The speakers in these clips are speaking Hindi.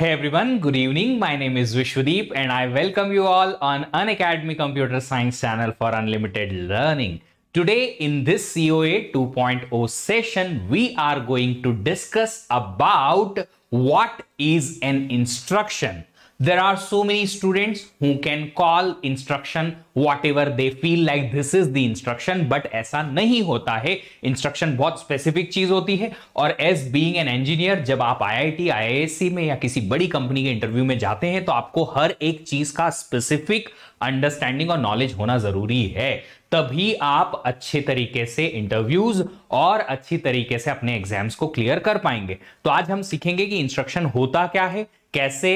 Hey everyone, good evening. My name is Vishwadeep and I welcome you all on Unacademy Computer Science channel for unlimited learning. Today in this COA 2.0 session, we are going to discuss about what is an instruction. there are so many students who can call instruction whatever they feel like this is the instruction but aisa nahi hota hai instruction bahut specific cheez hoti hai aur as being an engineer jab aap IIT IISc mein ya kisi badi company ke interview mein जाते hain to aapko har ek cheez ka specific understanding aur knowledge hona zaruri hai तभी आप अच्छे तरीके से इंटरव्यूज और अच्छी तरीके से अपने एग्जाम्स को क्लियर कर पाएंगे तो आज हम सीखेंगे कि इंस्ट्रक्शन होता क्या है कैसे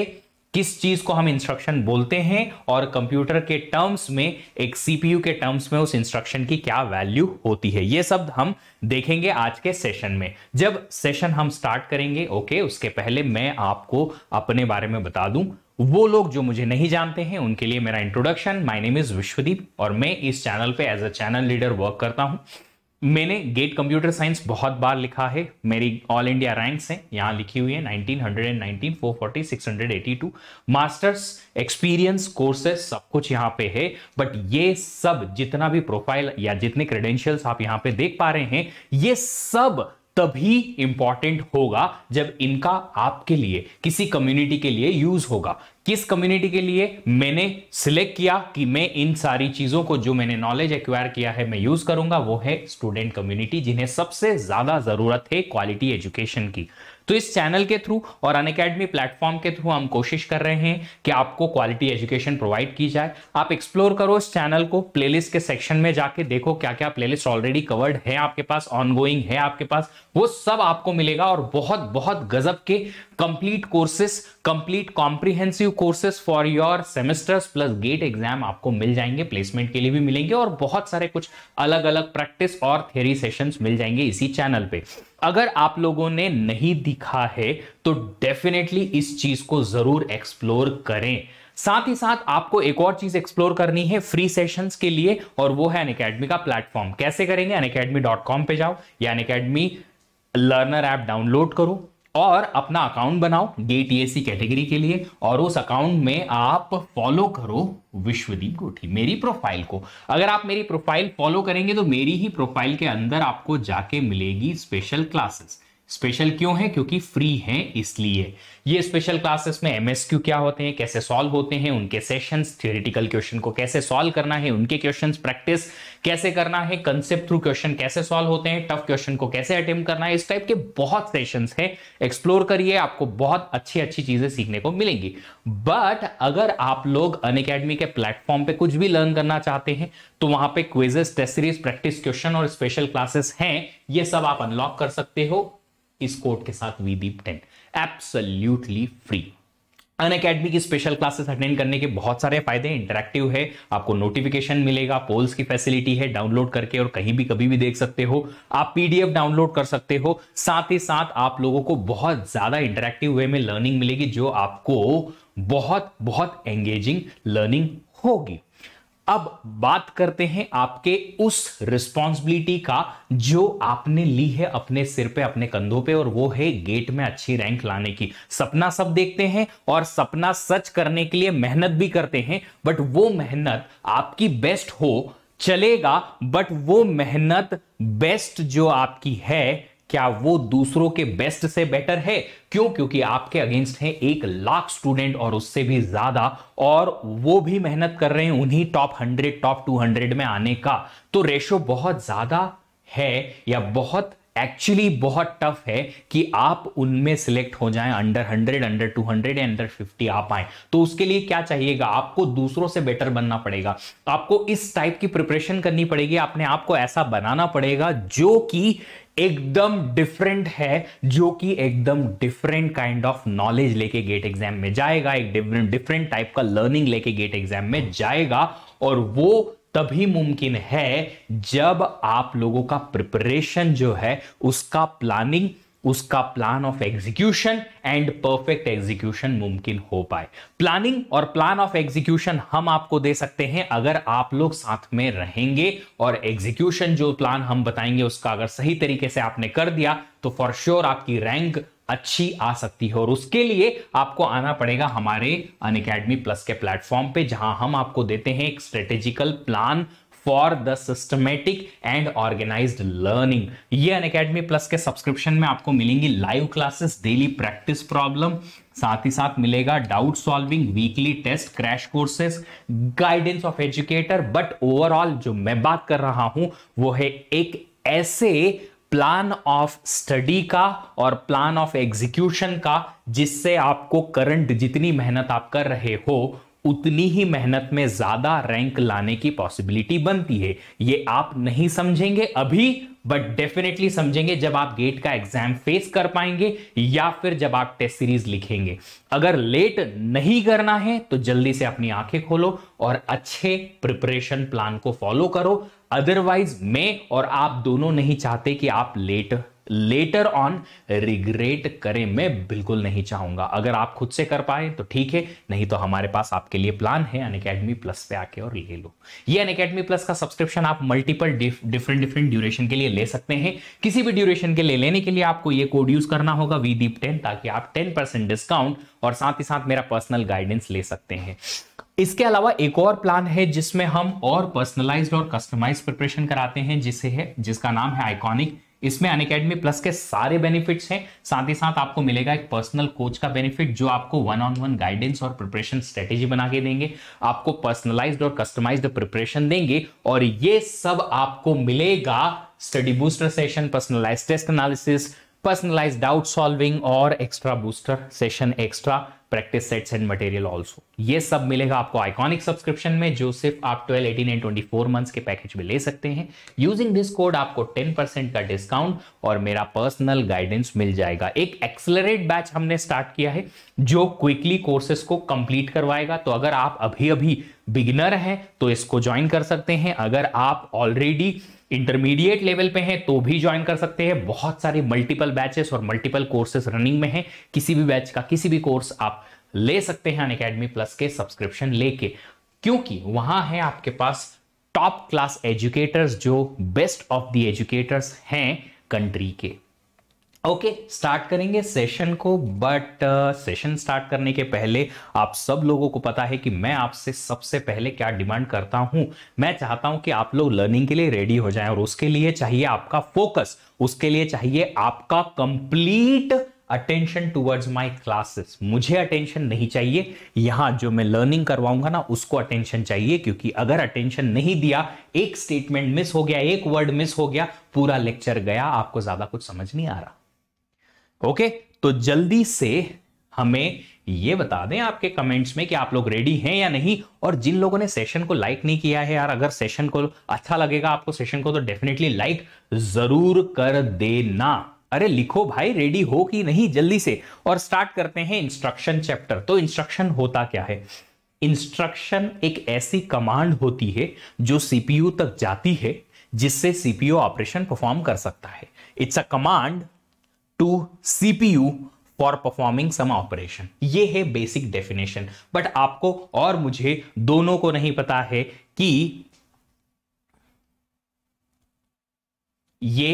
किस चीज को हम इंस्ट्रक्शन बोलते हैं और कंप्यूटर के टर्म्स में एक सीपीयू के टर्म्स में उस इंस्ट्रक्शन की क्या वैल्यू होती है ये सब हम देखेंगे आज के सेशन में जब सेशन हम स्टार्ट करेंगे ओके उसके पहले मैं आपको अपने बारे में बता दूं वो लोग जो मुझे नहीं जानते हैं उनके लिए मेरा introduction my name is Vishwadeep और मैं इस चैनल पे as a channel leader work करता हूं मैंने गेट कंप्यूटर साइंस बहुत बार लिखा है मेरी ऑल इंडिया रैंक्स हैं यहाँ लिखी हुई है 1919, 440, मास्टर्स एक्सपीरियंस कोर्सेस सब कुछ यहाँ पे है बट ये सब जितना भी प्रोफाइल या जितने क्रेडेंशियल्स आप यहाँ पे देख पा रहे हैं ये सब तभी इंपॉर्टेंट होगा जब इनका आपके लिए किसी कम्युनिटी के लिए यूज होगा किस कम्युनिटी के लिए मैंने सिलेक्ट किया कि मैं इन सारी चीज़ों को जो मैंने नॉलेज एक्वायर किया है मैं यूज़ करूंगा वो है स्टूडेंट कम्युनिटी जिन्हें सबसे ज़्यादा ज़रूरत है क्वालिटी एजुकेशन की तो इस चैनल के थ्रू और अन अकेडमी प्लेटफॉर्म के थ्रू हम कोशिश कर रहे हैं कि आपको क्वालिटी एजुकेशन प्रोवाइड की जाए आप एक्सप्लोर करो इस चैनल को प्लेलिस्ट के सेक्शन में जाके देखो क्या क्या प्लेलिस्ट ऑलरेडी कवर्ड है आपके पास ऑनगोइंग है आपके पास वो सब आपको मिलेगा और बहुत बहुत गजब के complete courses complete comprehensive courses for your semesters plus GATE exam आपको मिल जाएंगे प्लेसमेंट के लिए भी मिलेंगे और बहुत सारे कुछ अलग अलग प्रैक्टिस और थ्योरी सेशंस मिल जाएंगे इसी चैनल पे अगर आप लोगों ने नहीं दिखा है तो डेफिनेटली इस चीज को जरूर एक्सप्लोर करें साथ ही साथ आपको एक और चीज एक्सप्लोर करनी है फ्री सेशंस के लिए और वो है अनकेडमी का प्लेटफॉर्म कैसे करेंगे अनकेडमी पर जाओ या अनकेडमी लर्नर ऐप डाउनलोड करो और अपना अकाउंट बनाओ गेट सी कैटेगरी के लिए और उस अकाउंट में आप फॉलो करो विश्वदीप गोठी मेरी प्रोफाइल को अगर आप मेरी प्रोफाइल फॉलो करेंगे तो मेरी ही प्रोफाइल के अंदर आपको जाके मिलेगी स्पेशल क्लासेस स्पेशल क्यों है क्योंकि फ्री हैं इसलिए ये स्पेशल क्लासेस में एमएसक्यू क्या होते हैं कैसे सॉल्व होते हैं उनके सेशंस थियोरिटिकल क्वेश्चन को कैसे सॉल्व करना है उनके क्वेश्चंस प्रैक्टिस कैसे करना है कंसेप्ट थ्रू क्वेश्चन कैसे सॉल्व होते हैं टफ क्वेश्चन को कैसे अटेम्प्ट करना है इस टाइप के बहुत सेशंस है एक्सप्लोर करिए आपको बहुत अच्छी अच्छी चीजें सीखने को मिलेंगी बट अगर आप लोग अन के प्लेटफॉर्म पर कुछ भी लर्न करना चाहते हैं तो वहां पर quizzes test series practice question और स्पेशल क्लासेस हैं ये सब आप अनलॉक कर सकते हो इस कोड के साथ वीबीप ten absolutely free Unacademy की स्पेशल क्लासेस अटेंड करने के बहुत सारे फायदे हैं इंटरेक्टिव है आपको नोटिफिकेशन मिलेगा पोल्स की फैसिलिटी है डाउनलोड करके और कहीं भी कभी भी देख सकते हो आप पीडीएफ डाउनलोड कर सकते हो साथ ही साथ आप लोगों को बहुत ज्यादा इंटरेक्टिव वे में लर्निंग मिलेगी जो आपको बहुत बहुत एंगेजिंग लर्निंग होगी अब बात करते हैं आपके उस रिस्पॉन्सिबिलिटी का जो आपने ली है अपने सिर पे अपने कंधों पे और वो है गेट में अच्छी रैंक लाने की सपना सब देखते हैं और सपना सच करने के लिए मेहनत भी करते हैं बट वो मेहनत आपकी बेस्ट हो चलेगा बट वो मेहनत बेस्ट जो आपकी है क्या वो दूसरों के बेस्ट से बेटर है क्यों क्योंकि आपके अगेंस्ट हैं एक लाख स्टूडेंट और उससे भी ज्यादा और वो भी मेहनत कर रहे हैं उन्हीं top hundred top two hundred में आने का तो रेशो बहुत ज्यादा है या बहुत एक्चुअली बहुत टफ है कि आप उनमें सिलेक्ट हो जाएं under 100 under 200 hundred under fifty आप आए तो उसके लिए क्या चाहिएगा आपको दूसरों से बेटर बनना पड़ेगा तो आपको इस टाइप की प्रिपरेशन करनी पड़ेगी अपने आप को ऐसा बनाना पड़ेगा जो कि एकदम डिफरेंट है जो कि एकदम डिफरेंट काइंड ऑफ नॉलेज लेके गेट एग्जाम में जाएगा एक डिफरेंट डिफरेंट टाइप का लर्निंग लेके गेट एग्जाम में जाएगा और वो तभी मुमकिन है जब आप लोगों का प्रिपरेशन जो है उसका प्लानिंग उसका plan of execution and perfect execution मुमकिन हो पाए प्लानिंग और प्लान ऑफ एग्जीक्यूशन हम आपको दे सकते हैं अगर आप लोग साथ में रहेंगे और एग्जीक्यूशन जो प्लान हम बताएंगे उसका अगर सही तरीके से आपने कर दिया तो फॉर श्योर sure आपकी रैंक अच्छी आ सकती है और उसके लिए आपको आना पड़ेगा हमारे अन अकेडमी प्लस के प्लेटफॉर्म पे जहां हम आपको देते हैं एक strategical plan for the systematic and organize learning ये अन अकेडमी प्लस के सब्सक्रिप्शन में आपको मिलेंगी live classes daily practice problem साथ ही साथ मिलेगा doubt solving weekly test crash courses guidance of educator but overall जो मैं बात कर रहा हूं वो है एक ऐसे प्लान ऑफ स्टडी का और प्लान ऑफ एग्जीक्यूशन का जिससे आपको करंट जितनी मेहनत आप कर रहे हो उतनी ही मेहनत में ज्यादा रैंक लाने की पॉसिबिलिटी बनती है ये आप नहीं समझेंगे अभी बट डेफिनेटली समझेंगे जब आप गेट का एग्जाम फेस कर पाएंगे या फिर जब आप टेस्ट सीरीज लिखेंगे अगर लेट नहीं करना है तो जल्दी से अपनी आंखें खोलो और अच्छे प्रिपरेशन प्लान को फॉलो करो अदरवाइज मैं और आप दोनों नहीं चाहते कि आप लेट लेटर ऑन रिग्रेट करें मैं बिल्कुल नहीं चाहूंगा अगर आप खुद से कर पाए तो ठीक है नहीं तो हमारे पास आपके लिए प्लान है अन अकेडमी प्लस पे आके और ले लो ये अन अकेडमी प्लस का सब्सक्रिप्शन आप मल्टीपल डिफरेंट डिफरेंट ड्यूरेशन के लिए ले सकते हैं किसी भी ड्यूरेशन के लिए लेने के लिए आपको ये कोड यूज करना होगा वी दीप टेन ताकि आप टेन परसेंट डिस्काउंट और साथ ही साथ मेरा पर्सनल गाइडेंस ले सकते हैं इसके अलावा एक और प्लान है जिसमें हम और पर्सनलाइज और कस्टमाइज प्रिपरेशन कराते हैं जिसे है जिसका नाम है आइकॉनिक इसमें अन प्लस के सारे बेनिफिट्स हैं साथ ही साथ आपको मिलेगा एक पर्सनल कोच का बेनिफिट जो आपको वन ऑन वन गाइडेंस और प्रिपरेशन स्ट्रेटेजी बना के देंगे आपको पर्सनलाइज्ड और कस्टमाइज्ड प्रिपरेशन देंगे और ये सब आपको मिलेगा study booster session personalize test analysis personalized doubt solving और extra booster session extra practice sets and material also ये सब मिलेगा आपको आइकॉनिक सब्सक्रिप्शन में जो सिर्फ आप 12, 18 एंड 24 मंथ्स के पैकेज में ले सकते हैं यूजिंग दिस कोड आपको 10% का डिस्काउंट और मेरा पर्सनल गाइडेंस मिल जाएगा एक एक्सलरेट बैच हमने स्टार्ट किया है जो क्विकली कोर्सेस को कंप्लीट करवाएगा तो अगर आप अभी अभी बिगिनर हैं तो इसको ज्वाइन कर सकते हैं अगर आप ऑलरेडी इंटरमीडिएट लेवल पे हैं तो भी ज्वाइन कर सकते हैं बहुत सारे मल्टीपल बैचेस और मल्टीपल कोर्सेज रनिंग में हैं किसी भी बैच का किसी भी कोर्स आप ले सकते हैं अनकेडमी प्लस के सब्सक्रिप्शन लेके क्योंकि वहां है आपके पास टॉप क्लास एजुकेटर्स जो बेस्ट ऑफ द एजुकेटर्स हैं कंट्री के ओके okay, स्टार्ट करेंगे सेशन को बट सेशन स्टार्ट करने के पहले आप सब लोगों को पता है कि मैं आपसे सबसे पहले क्या डिमांड करता हूं मैं चाहता हूं कि आप लोग लर्निंग के लिए रेडी हो जाएं और उसके लिए चाहिए आपका फोकस उसके लिए चाहिए आपका complete attention towards my classes मुझे अटेंशन नहीं चाहिए यहां जो मैं लर्निंग करवाऊंगा ना उसको अटेंशन चाहिए क्योंकि अगर अटेंशन नहीं दिया एक स्टेटमेंट मिस हो गया एक वर्ड मिस हो गया पूरा लेक्चर गया आपको ज्यादा कुछ समझ नहीं आ रहा ओके तो जल्दी से हमें ये बता दें आपके कमेंट्स में कि आप लोग रेडी हैं या नहीं और जिन लोगों ने सेशन को लाइक नहीं किया है यार अगर सेशन को अच्छा लगेगा आपको सेशन को तो डेफिनेटली लाइक जरूर कर देना अरे लिखो भाई रेडी हो कि नहीं जल्दी से और स्टार्ट करते हैं इंस्ट्रक्शन चैप्टर तो इंस्ट्रक्शन होता क्या है इंस्ट्रक्शन एक ऐसी कमांड होती है जो सीपीयू तक जाती है जिससे सीपीयू ऑपरेशन परफॉर्म कर सकता है it's a command to CPU for performing some operation ये है बेसिक डेफिनेशन बट आपको और मुझे दोनों को नहीं पता है कि ये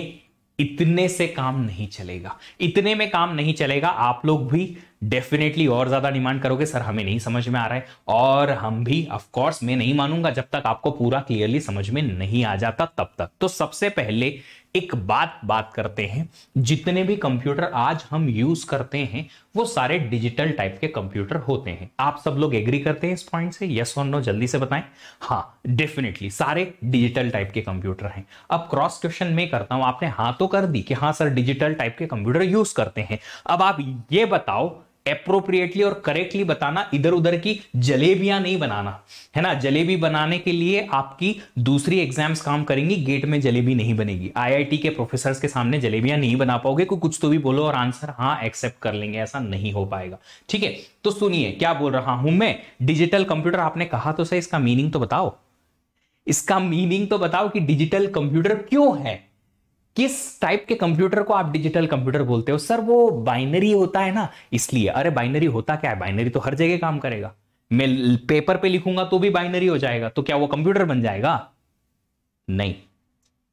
इतने से काम नहीं चलेगा इतने में काम नहीं चलेगा आप लोग भी डेफिनेटली और ज्यादा डिमांड करोगे सर हमें नहीं समझ में आ रहा है और हम भी ऑफ कोर्स मैं नहीं मानूंगा जब तक आपको पूरा क्लियरली समझ में नहीं आ जाता तब तक तो सबसे पहले एक बात बात करते हैं जितने भी कंप्यूटर आज हम यूज करते हैं वो सारे डिजिटल टाइप के कंप्यूटर होते हैं आप सब लोग एग्री करते हैं इस पॉइंट से यस और नो जल्दी से बताएं हाँ डेफिनेटली सारे डिजिटल टाइप के कंप्यूटर हैं अब क्रॉस क्वेश्चन में करता हूं आपने हाँ तो कर दी कि हाँ सर डिजिटल टाइप के कंप्यूटर यूज करते हैं अब आप ये बताओ अप्रोप्रिएटली और करेक्टली बताना इधर उधर की जलेबियां नहीं बनाना है ना जलेबी बनाने के लिए आपकी दूसरी एग्जाम्स काम करेंगी गेट में जलेबी नहीं बनेगी आईआईटी के प्रोफेसर के सामने जलेबियां नहीं बना पाओगे को कुछ तो भी बोलो और आंसर हाँ एक्सेप्ट कर लेंगे ऐसा नहीं हो पाएगा ठीक है तो सुनिए क्या बोल रहा हूं मैं डिजिटल कंप्यूटर आपने कहा तो सही इसका मीनिंग तो बताओ इसका मीनिंग तो बताओ कि डिजिटल कंप्यूटर क्यों है किस टाइप के कंप्यूटर को आप डिजिटल कंप्यूटर बोलते हो सर वो बाइनरी होता है ना इसलिए अरे बाइनरी होता क्या है बाइनरी तो हर जगह काम करेगा मैं पेपर पे लिखूंगा तो भी बाइनरी हो जाएगा तो क्या वो कंप्यूटर बन जाएगा नहीं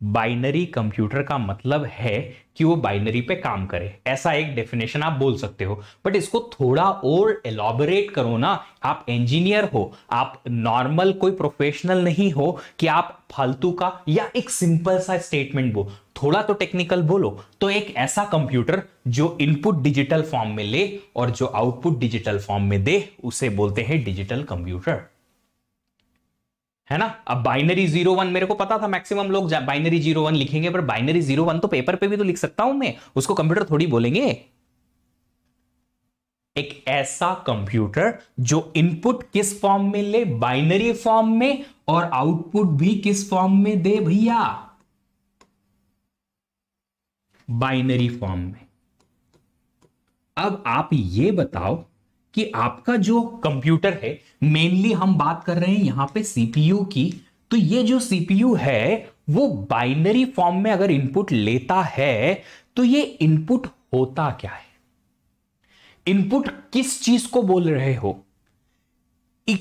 बाइनरी कंप्यूटर का मतलब है कि वो बाइनरी पे काम करे ऐसा एक डेफिनेशन आप बोल सकते हो बट इसको थोड़ा और एलॉबरेट करो ना आप इंजीनियर हो आप नॉर्मल कोई प्रोफेशनल नहीं हो कि आप फालतू का या एक सिंपल सा स्टेटमेंट बो थोड़ा तो टेक्निकल बोलो तो एक ऐसा कंप्यूटर जो इनपुट डिजिटल फॉर्म में ले और जो आउटपुट डिजिटल फॉर्म में दे उसे बोलते हैं डिजिटल कंप्यूटर है ना अब बाइनरी जीरो वन मेरे को पता था मैक्सिमम लोग बाइनरी जीरो वन लिखेंगे पर बाइनरी जीरो वन तो पेपर पे भी तो लिख सकता हूं मैं उसको कंप्यूटर थोड़ी बोलेंगे एक ऐसा कंप्यूटर जो इनपुट किस फॉर्म में ले बाइनरी फॉर्म में और आउटपुट भी किस फॉर्म में दे भैया बाइनरी फॉर्म में अब आप ये बताओ कि आपका जो कंप्यूटर है मेनली हम बात कर रहे हैं यहां पे सीपीयू की तो ये जो सीपीयू है वो बाइनरी फॉर्म में अगर इनपुट लेता है तो ये इनपुट होता क्या है इनपुट किस चीज को बोल रहे हो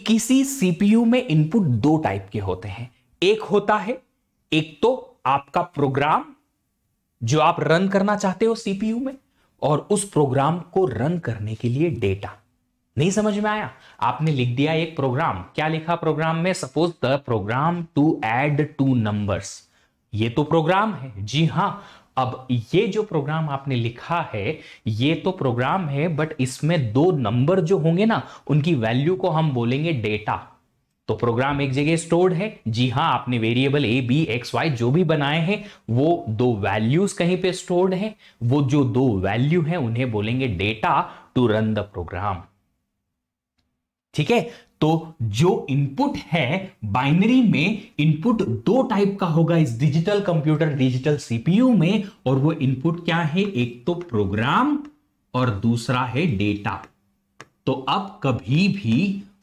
किसी सीपीयू में इनपुट दो टाइप के होते हैं एक होता है एक तो आपका प्रोग्राम जो आप रन करना चाहते हो सीपीयू में और उस प्रोग्राम को रन करने के लिए डेटा नहीं समझ में आया आपने लिख दिया एक प्रोग्राम क्या लिखा प्रोग्राम में suppose the program to add two numbers ये तो प्रोग्राम है जी हाँ अब ये जो प्रोग्राम आपने लिखा है ये तो प्रोग्राम है बट इसमें दो नंबर जो होंगे ना उनकी वैल्यू को हम बोलेंगे डेटा तो प्रोग्राम एक जगह स्टोर्ड है जी हाँ आपने variable A B X Y जो भी बनाए हैं वो दो वैल्यूज कहीं पे स्टोर्ड है वो जो दो वैल्यू है उन्हें बोलेंगे data to run the program ठीक है तो जो इनपुट है बाइनरी में इनपुट दो टाइप का होगा इस डिजिटल कंप्यूटर डिजिटल सीपीयू में और वो इनपुट क्या है एक तो प्रोग्राम और दूसरा है डेटा तो अब कभी भी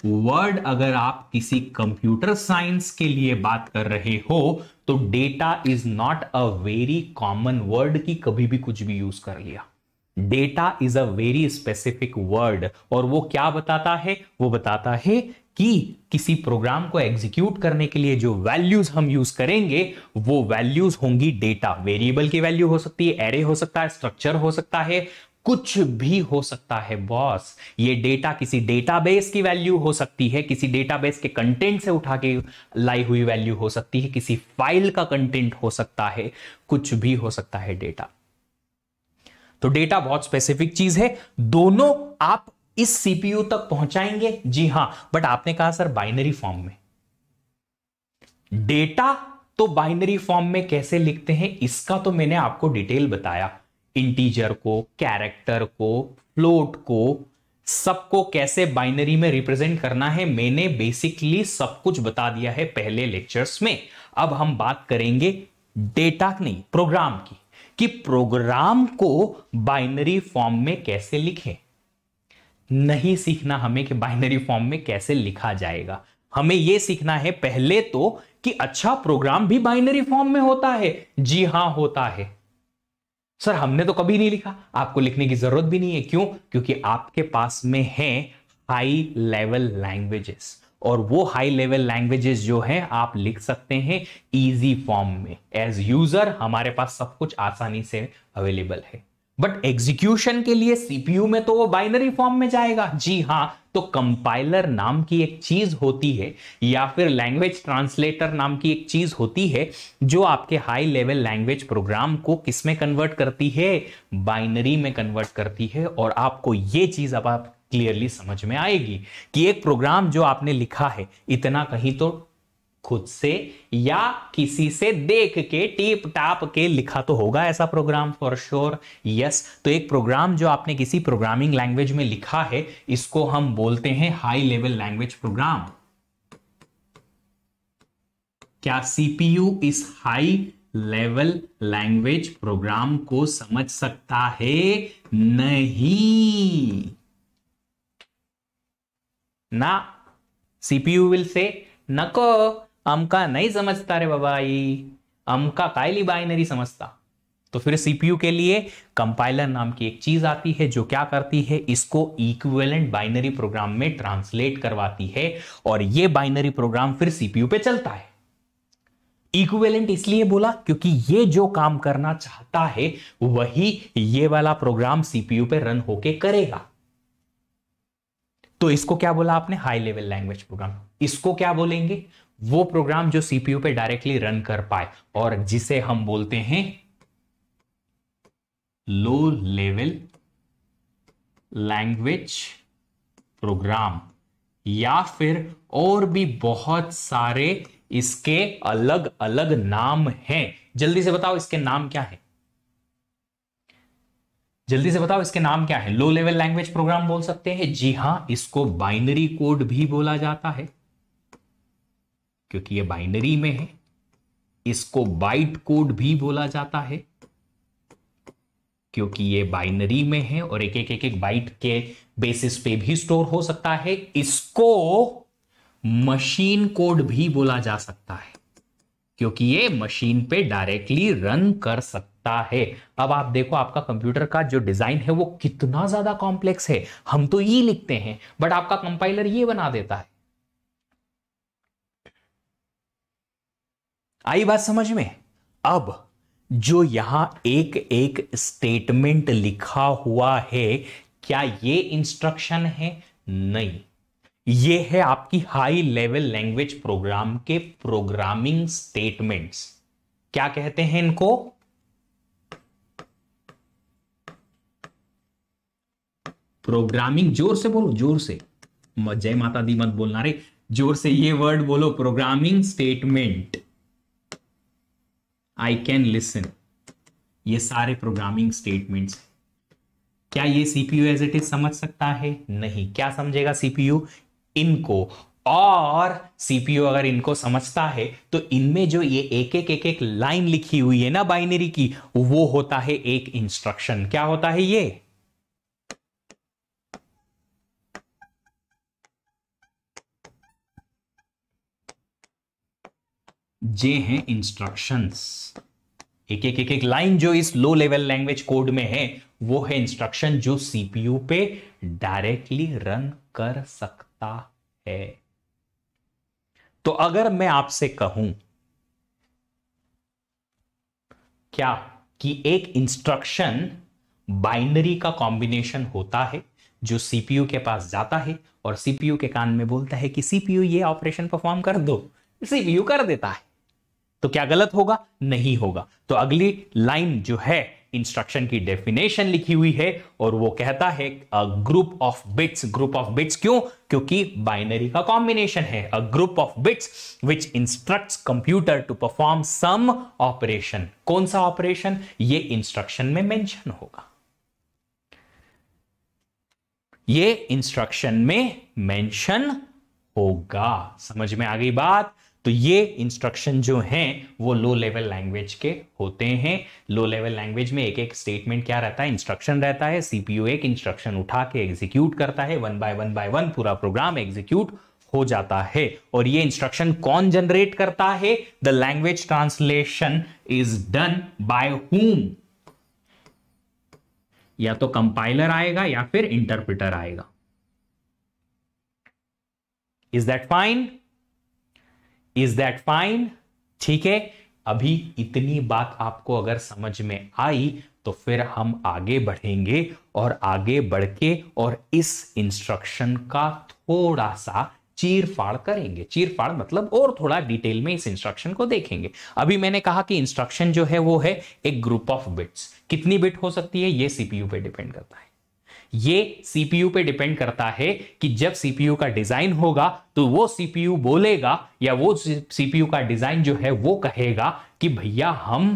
वर्ड अगर आप किसी कंप्यूटर साइंस के लिए बात कर रहे हो तो data is not a very common word की कभी भी कुछ भी यूज कर लिया data is a very specific word और वो क्या बताता है वो बताता है कि किसी प्रोग्राम को एग्जीक्यूट करने के लिए जो वैल्यूज हम यूज करेंगे वो वैल्यूज होंगी डेटा वेरिएबल की वैल्यू हो सकती है एरे हो सकता है स्ट्रक्चर हो सकता है कुछ भी हो सकता है बॉस ये डेटा किसी डेटाबेस की वैल्यू हो सकती है किसी डेटाबेस के कंटेंट से उठा के लाई हुई वैल्यू हो सकती है किसी फाइल का कंटेंट हो सकता है कुछ भी हो सकता है डेटा तो डेटा बहुत स्पेसिफिक चीज है दोनों आप इस सीपीयू तक पहुंचाएंगे जी हां बट आपने कहा सर बाइनरी फॉर्म में डेटा तो बाइनरी फॉर्म में कैसे लिखते हैं इसका तो मैंने आपको डिटेल बताया इंटीजर को कैरेक्टर को फ्लोट को सबको कैसे बाइनरी में रिप्रेजेंट करना है मैंने बेसिकली सब कुछ बता दिया है पहले लेक्चर्स में अब हम बात करेंगे डेटा नहीं प्रोग्राम की कि प्रोग्राम को बाइनरी फॉर्म में कैसे लिखें नहीं सीखना हमें कि बाइनरी फॉर्म में कैसे लिखा जाएगा हमें यह सीखना है पहले तो कि अच्छा प्रोग्राम भी बाइनरी फॉर्म में होता है जी हां होता है सर हमने तो कभी नहीं लिखा आपको लिखने की जरूरत भी नहीं है क्यों क्योंकि आपके पास में है हाई लेवल लैंग्वेजेस और वो हाई लेवल लैंग्वेजेस जो है आप लिख सकते हैं इजी फॉर्म में एज यूजर हमारे पास सब कुछ आसानी से अवेलेबल है बट एग्जीक्यूशन के लिए सीपीयू में तो वो बाइनरी फॉर्म में जाएगा जी हाँ तो कंपाइलर नाम की एक चीज होती है या फिर लैंग्वेज ट्रांसलेटर नाम की एक चीज होती है जो आपके हाई लेवल लैंग्वेज प्रोग्राम को किसमें कन्वर्ट करती है बाइनरी में कन्वर्ट करती है और आपको ये चीज अब आप क्लियरली समझ में आएगी कि एक प्रोग्राम जो आपने लिखा है इतना कहीं तो खुद से या किसी से देख के टीप टाप के लिखा तो होगा ऐसा प्रोग्राम फॉर श्योर यस तो एक प्रोग्राम जो आपने किसी प्रोग्रामिंग लैंग्वेज में लिखा है इसको हम बोलते हैं हाई लेवल लैंग्वेज प्रोग्राम क्या सीपीयू इस हाई लेवल लैंग्वेज प्रोग्राम को समझ सकता है नहीं ना सीपीयू विल से नको अमका नहीं समझता रे बाबा आई अमका कायली बाइनरी समझता तो फिर सीपीयू के लिए कंपाइलर नाम की एक चीज आती है जो क्या करती है इसको इक्विवेलेंट बाइनरी प्रोग्राम में ट्रांसलेट करवाती है और यह बाइनरी प्रोग्राम फिर सीपीयू पे चलता है इक्विवेलेंट इसलिए बोला क्योंकि ये जो काम करना चाहता है वही ये वाला प्रोग्राम सीपीयू पे रन होके करेगा तो इसको क्या बोला आपने हाई लेवल लैंग्वेज प्रोग्राम इसको क्या बोलेंगे वो प्रोग्राम जो सीपीयू पे डायरेक्टली रन कर पाए और जिसे हम बोलते हैं लो लेवल लैंग्वेज प्रोग्राम या फिर और भी बहुत सारे इसके अलग अलग नाम हैं जल्दी से बताओ इसके नाम क्या है जल्दी से बताओ इसके नाम क्या है लो लेवल लैंग्वेज प्रोग्राम बोल सकते हैं जी हां इसको बाइनरी कोड भी बोला जाता है क्योंकि ये बाइनरी में है इसको बाइट कोड भी बोला जाता है क्योंकि ये बाइनरी में है और एक एक एक एक बाइट के बेसिस पे भी स्टोर हो सकता है इसको मशीन कोड भी बोला जा सकता है क्योंकि ये मशीन पे डायरेक्टली रन कर सकता है अब आप देखो आपका कंप्यूटर का जो डिज़ाइन है वो कितना ज़्यादा कॉम्प्लेक्स है हम तो ई लिखते हैं बट आपका कंपाइलर ये बना देता है आई बात समझ में अब जो यहां एक एक स्टेटमेंट लिखा हुआ है क्या ये इंस्ट्रक्शन है नहीं ये है आपकी हाई लेवल लैंग्वेज प्रोग्राम के प्रोग्रामिंग स्टेटमेंट्स क्या कहते हैं इनको प्रोग्रामिंग जोर से बोलो जोर से जय माता दी मत बोलना रे जोर से ये वर्ड बोलो programming statement I can listen ये सारे प्रोग्रामिंग स्टेटमेंट्स क्या ये सीपीयू एज इट इज समझ सकता है नहीं क्या समझेगा सीपीयू इनको और सीपीयू अगर इनको समझता है तो इनमें जो ये एक एक एक एक लाइन लिखी हुई है ना बाइनरी की वो होता है एक इंस्ट्रक्शन क्या होता है ये जे हैं इंस्ट्रक्शंस एक एक एक एक लाइन जो इस लो लेवल लैंग्वेज कोड में है वो है इंस्ट्रक्शन जो सीपीयू पे डायरेक्टली रन कर सकता सकता है तो अगर मैं आपसे कहूं क्या कि एक इंस्ट्रक्शन बाइनरी का कॉम्बिनेशन होता है जो सीपीयू के पास जाता है और सीपीयू के कान में बोलता है कि सीपीयू ये ऑपरेशन परफॉर्म कर दो सीपीयू कर देता है तो क्या गलत होगा नहीं होगा तो अगली लाइन जो है इंस्ट्रक्शन की डेफिनेशन लिखी हुई है और वो कहता है a group of bits group of bits क्यों क्योंकि बाइनरी का कॉम्बिनेशन है a group of bits which instructs computer to perform some operation कौन सा ऑपरेशन ये इंस्ट्रक्शन में मेंशन होगा ये इंस्ट्रक्शन में मेंशन होगा समझ में आ गई बात तो ये इंस्ट्रक्शन जो हैं वो लो लेवल लैंग्वेज के होते हैं लो लेवल लैंग्वेज में एक एक स्टेटमेंट क्या रहता है इंस्ट्रक्शन रहता है सीपीयू एक इंस्ट्रक्शन उठा के एग्जीक्यूट करता है one by one by one पूरा प्रोग्राम एग्जीक्यूट हो जाता है और ये इंस्ट्रक्शन कौन जनरेट करता है the language translation is done by whom या तो कंपाइलर आएगा या फिर इंटरप्रिटर आएगा is that fine is that fine ठीक है अभी इतनी बात आपको अगर समझ में आई तो फिर हम आगे बढ़ेंगे और आगे बढ़ के और इस इंस्ट्रक्शन का थोड़ा सा चीरफाड़ करेंगे चीरफाड़ मतलब और थोड़ा डिटेल में इस इंस्ट्रक्शन को देखेंगे अभी मैंने कहा कि इंस्ट्रक्शन जो है वो है एक ग्रुप ऑफ बिट्स कितनी बिट हो सकती है ये सीपीयू पे डिपेंड करता है ये सीपीयू पे डिपेंड करता है कि जब सीपीयू का डिजाइन होगा तो वो सीपीयू बोलेगा या वो सीपीयू का डिजाइन जो है वो कहेगा कि भैया हम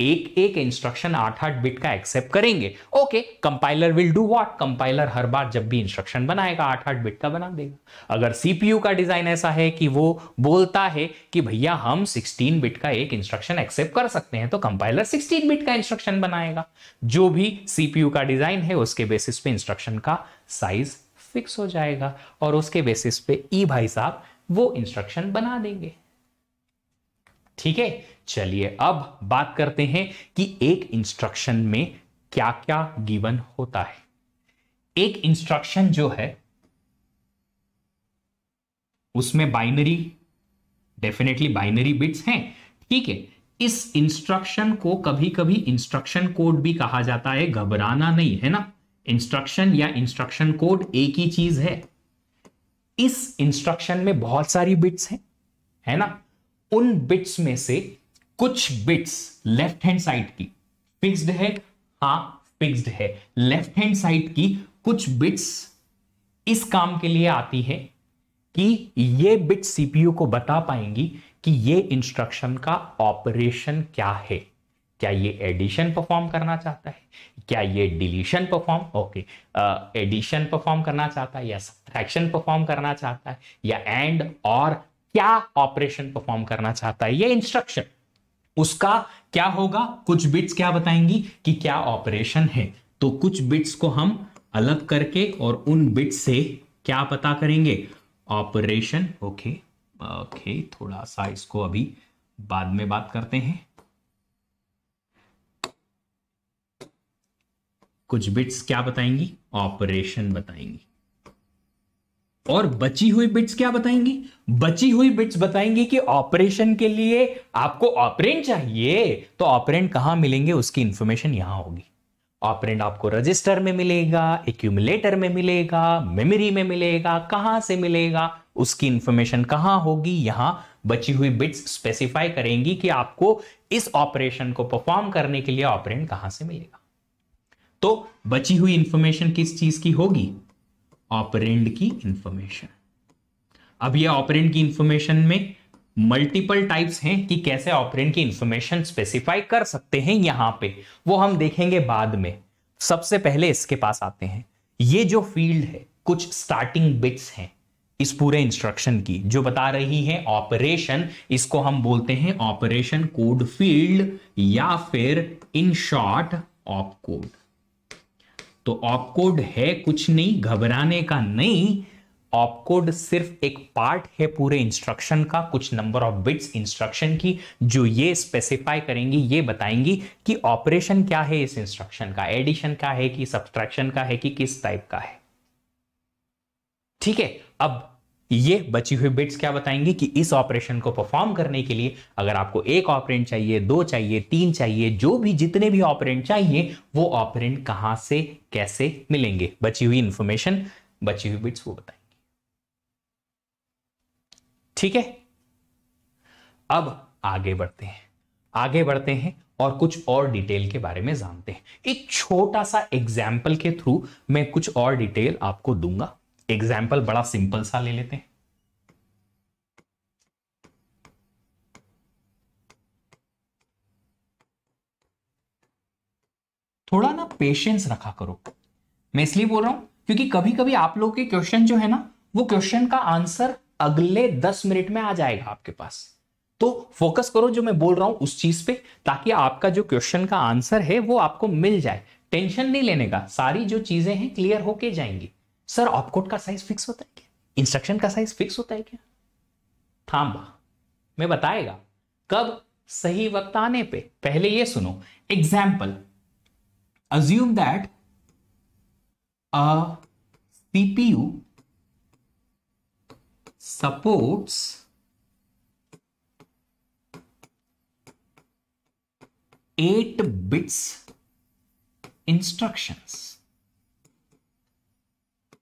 एक एक इंस्ट्रक्शन आठ आठ बिट का एक्सेप्ट करेंगे okay compiler will do what compiler हर बार जब भी इंस्ट्रक्शन बनाएगा आठ आठ बिट का बना देगा अगर सीपीयू का डिजाइन ऐसा है कि वो बोलता है कि भैया हम 16 बिट का एक इंस्ट्रक्शन एक्सेप्ट कर सकते हैं तो कंपाइलर 16 बिट का इंस्ट्रक्शन बनाएगा जो भी सीपीयू का डिजाइन है उसके बेसिस पे इंस्ट्रक्शन का साइज फिक्स हो जाएगा और उसके बेसिस पे ई e भाई साहब वो इंस्ट्रक्शन बना देंगे ठीक है चलिए अब बात करते हैं कि एक इंस्ट्रक्शन में क्या क्या गिवन होता है एक इंस्ट्रक्शन जो है उसमें बाइनरी डेफिनेटली बाइनरी बिट्स हैं ठीक है इस इंस्ट्रक्शन को कभी कभी इंस्ट्रक्शन कोड भी कहा जाता है घबराना नहीं है ना इंस्ट्रक्शन या इंस्ट्रक्शन कोड एक ही चीज है इस इंस्ट्रक्शन में बहुत सारी बिट्स हैं है ना उन बिट्स में से कुछ बिट्स लेफ्ट हैंड साइड की फिक्स्ड है हा फिक्स्ड है लेफ्ट हैंड साइड की कुछ बिट्स इस काम के लिए आती है कि ये बिट सीपीयू को बता पाएंगी कि ये इंस्ट्रक्शन का ऑपरेशन क्या है क्या ये एडिशन परफॉर्म करना चाहता है क्या ये deletion perform okay addition perform करना चाहता है या सब्ट्रैक्शन परफॉर्म करना चाहता है या एंड और क्या ऑपरेशन परफॉर्म करना चाहता है ये इंस्ट्रक्शन उसका क्या होगा कुछ बिट्स क्या बताएंगी कि क्या ऑपरेशन है तो कुछ बिट्स को हम अलग करके और उन बिट्स से क्या पता करेंगे ऑपरेशन ओके ओके थोड़ा सा इसको अभी बाद में बात करते हैं कुछ बिट्स क्या बताएंगी ऑपरेशन बताएंगी और बची हुई बिट्स क्या बताएंगी बची हुई बिट्स बताएंगी कि ऑपरेशन के लिए आपको ऑपरेंट चाहिए तो ऑपरेंट कहां मिलेंगे उसकी इंफॉर्मेशन यहां होगी ऑपरेंट आपको रजिस्टर में मिलेगा एक्यूमुलेटर में मिलेगा मेमोरी में मिलेगा कहां से मिलेगा उसकी इंफॉर्मेशन कहां होगी यहां बची हुई बिट्स स्पेसिफाई करेंगी कि आपको इस ऑपरेशन को परफॉर्म करने के लिए ऑपरेंट कहां से मिलेगा तो बची हुई इंफॉर्मेशन किस चीज की होगी ऑपरेंड की इंफॉर्मेशन अब ये ऑपरेंड की इंफॉर्मेशन में मल्टीपल टाइप्स हैं कि कैसे ऑपरेंड की इंफॉर्मेशन स्पेसिफाई कर सकते हैं यहां पे वो हम देखेंगे बाद में सबसे पहले इसके पास आते हैं ये जो फील्ड है कुछ स्टार्टिंग बिट्स हैं इस पूरे इंस्ट्रक्शन की जो बता रही है ऑपरेशन इसको हम बोलते हैं ऑपरेशन कोड फील्ड या फिर इन शॉर्ट ऑप कोड तो ऑपकोड है कुछ नहीं घबराने का नहीं ऑपकोड सिर्फ एक पार्ट है पूरे इंस्ट्रक्शन का कुछ नंबर ऑफ बिट्स इंस्ट्रक्शन की जो ये स्पेसिफाई करेंगी ये बताएंगी कि ऑपरेशन क्या है इस इंस्ट्रक्शन का एडिशन का है कि सब्सट्रैक्शन का है कि किस टाइप का है ठीक है अब ये बची हुई बिट्स क्या बताएंगे कि इस ऑपरेशन को परफॉर्म करने के लिए अगर आपको एक ऑपरेंट चाहिए दो चाहिए तीन चाहिए जो भी जितने भी ऑपरेंट चाहिए वो ऑपरेंट कहां से कैसे मिलेंगे बची हुई इंफॉर्मेशन बची हुई बिट्स वो बताएंगे ठीक है अब आगे बढ़ते हैं आगे बढ़ते हैं और कुछ और डिटेल के बारे में जानते हैं एक छोटा सा एग्जाम्पल के थ्रू मैं कुछ और डिटेल आपको दूंगा एग्जाम्पल बड़ा सिंपल सा ले लेते हैं थोड़ा ना पेशेंस रखा करो मैं इसलिए बोल रहा हूं क्योंकि कभी कभी आप लोग के क्वेश्चन जो है ना वो क्वेश्चन का आंसर अगले दस मिनट में आ जाएगा आपके पास तो फोकस करो जो मैं बोल रहा हूं उस चीज पे ताकि आपका जो क्वेश्चन का आंसर है वो आपको मिल जाए टेंशन नहीं लेने का सारी जो चीजें हैं क्लियर होके जाएंगी सर ऑपकोड का साइज फिक्स होता है क्या इंस्ट्रक्शन का साइज फिक्स होता है क्या थाम्बा मैं बताएगा कब सही वक्त आने पे पहले ये सुनो example assume that a CPU supports eight bits instructions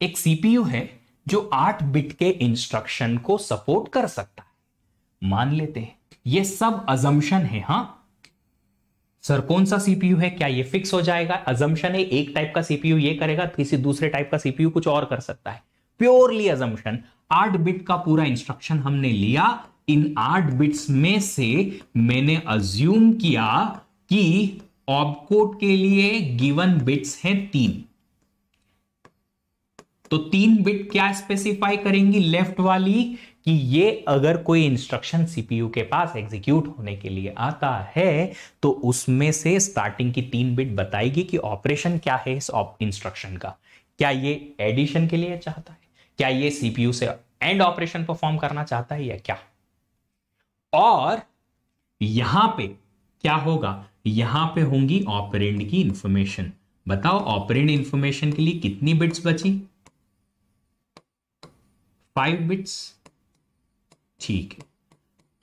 एक सीपीयू है जो आठ बिट के इंस्ट्रक्शन को सपोर्ट कर सकता है मान लेते हैं ये सब अजम्पन है हाँ सर कौन सा सीपीयू है क्या ये फिक्स हो जाएगा अजम्पन है एक टाइप का सीपीयू ये करेगा किसी दूसरे टाइप का सीपीयू कुछ और कर सकता है प्योरली अजम्पन आठ बिट का पूरा इंस्ट्रक्शन हमने लिया इन आठ बिट्स में से मैंने अज्यूम किया कि ऑबकोड के लिए गिवन बिट्स हैं तीन तो तीन बिट क्या स्पेसिफाई करेंगी लेफ्ट वाली कि ये अगर कोई इंस्ट्रक्शन सीपीयू के पास एग्जीक्यूट होने के लिए आता है तो उसमें से स्टार्टिंग की तीन बिट बताएगी कि ऑपरेशन क्या है इस इंस्ट्रक्शन का क्या ये एडिशन के लिए चाहता है क्या ये सीपीयू से एंड ऑपरेशन परफॉर्म करना चाहता है या क्या और यहां पे क्या होगा यहां पे होंगी ऑपरेंड की इंफॉर्मेशन बताओ ऑपरेंड इंफॉर्मेशन के लिए कितनी बिट्स बची फाइव बिट्स ठीक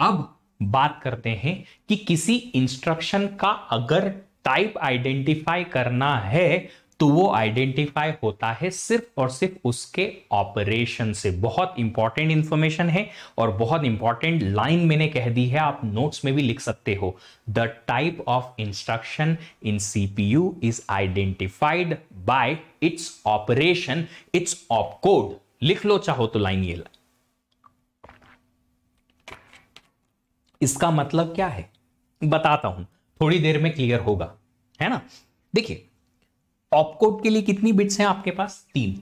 अब बात करते हैं कि किसी इंस्ट्रक्शन का अगर टाइप आइडेंटिफाई करना है तो वो आइडेंटिफाई होता है सिर्फ और सिर्फ उसके ऑपरेशन से बहुत इंपॉर्टेंट इंफॉर्मेशन है और बहुत इंपॉर्टेंट लाइन मैंने कह दी है आप नोट्स में भी लिख सकते हो the type of instruction in CPU is identified by its operation its opcode लिख लो चाहो तो लाइन ये लाइन इसका मतलब क्या है बताता हूं थोड़ी देर में क्लियर होगा है ना देखिए ऑपकोड के लिए कितनी बिट्स हैं आपके पास तीन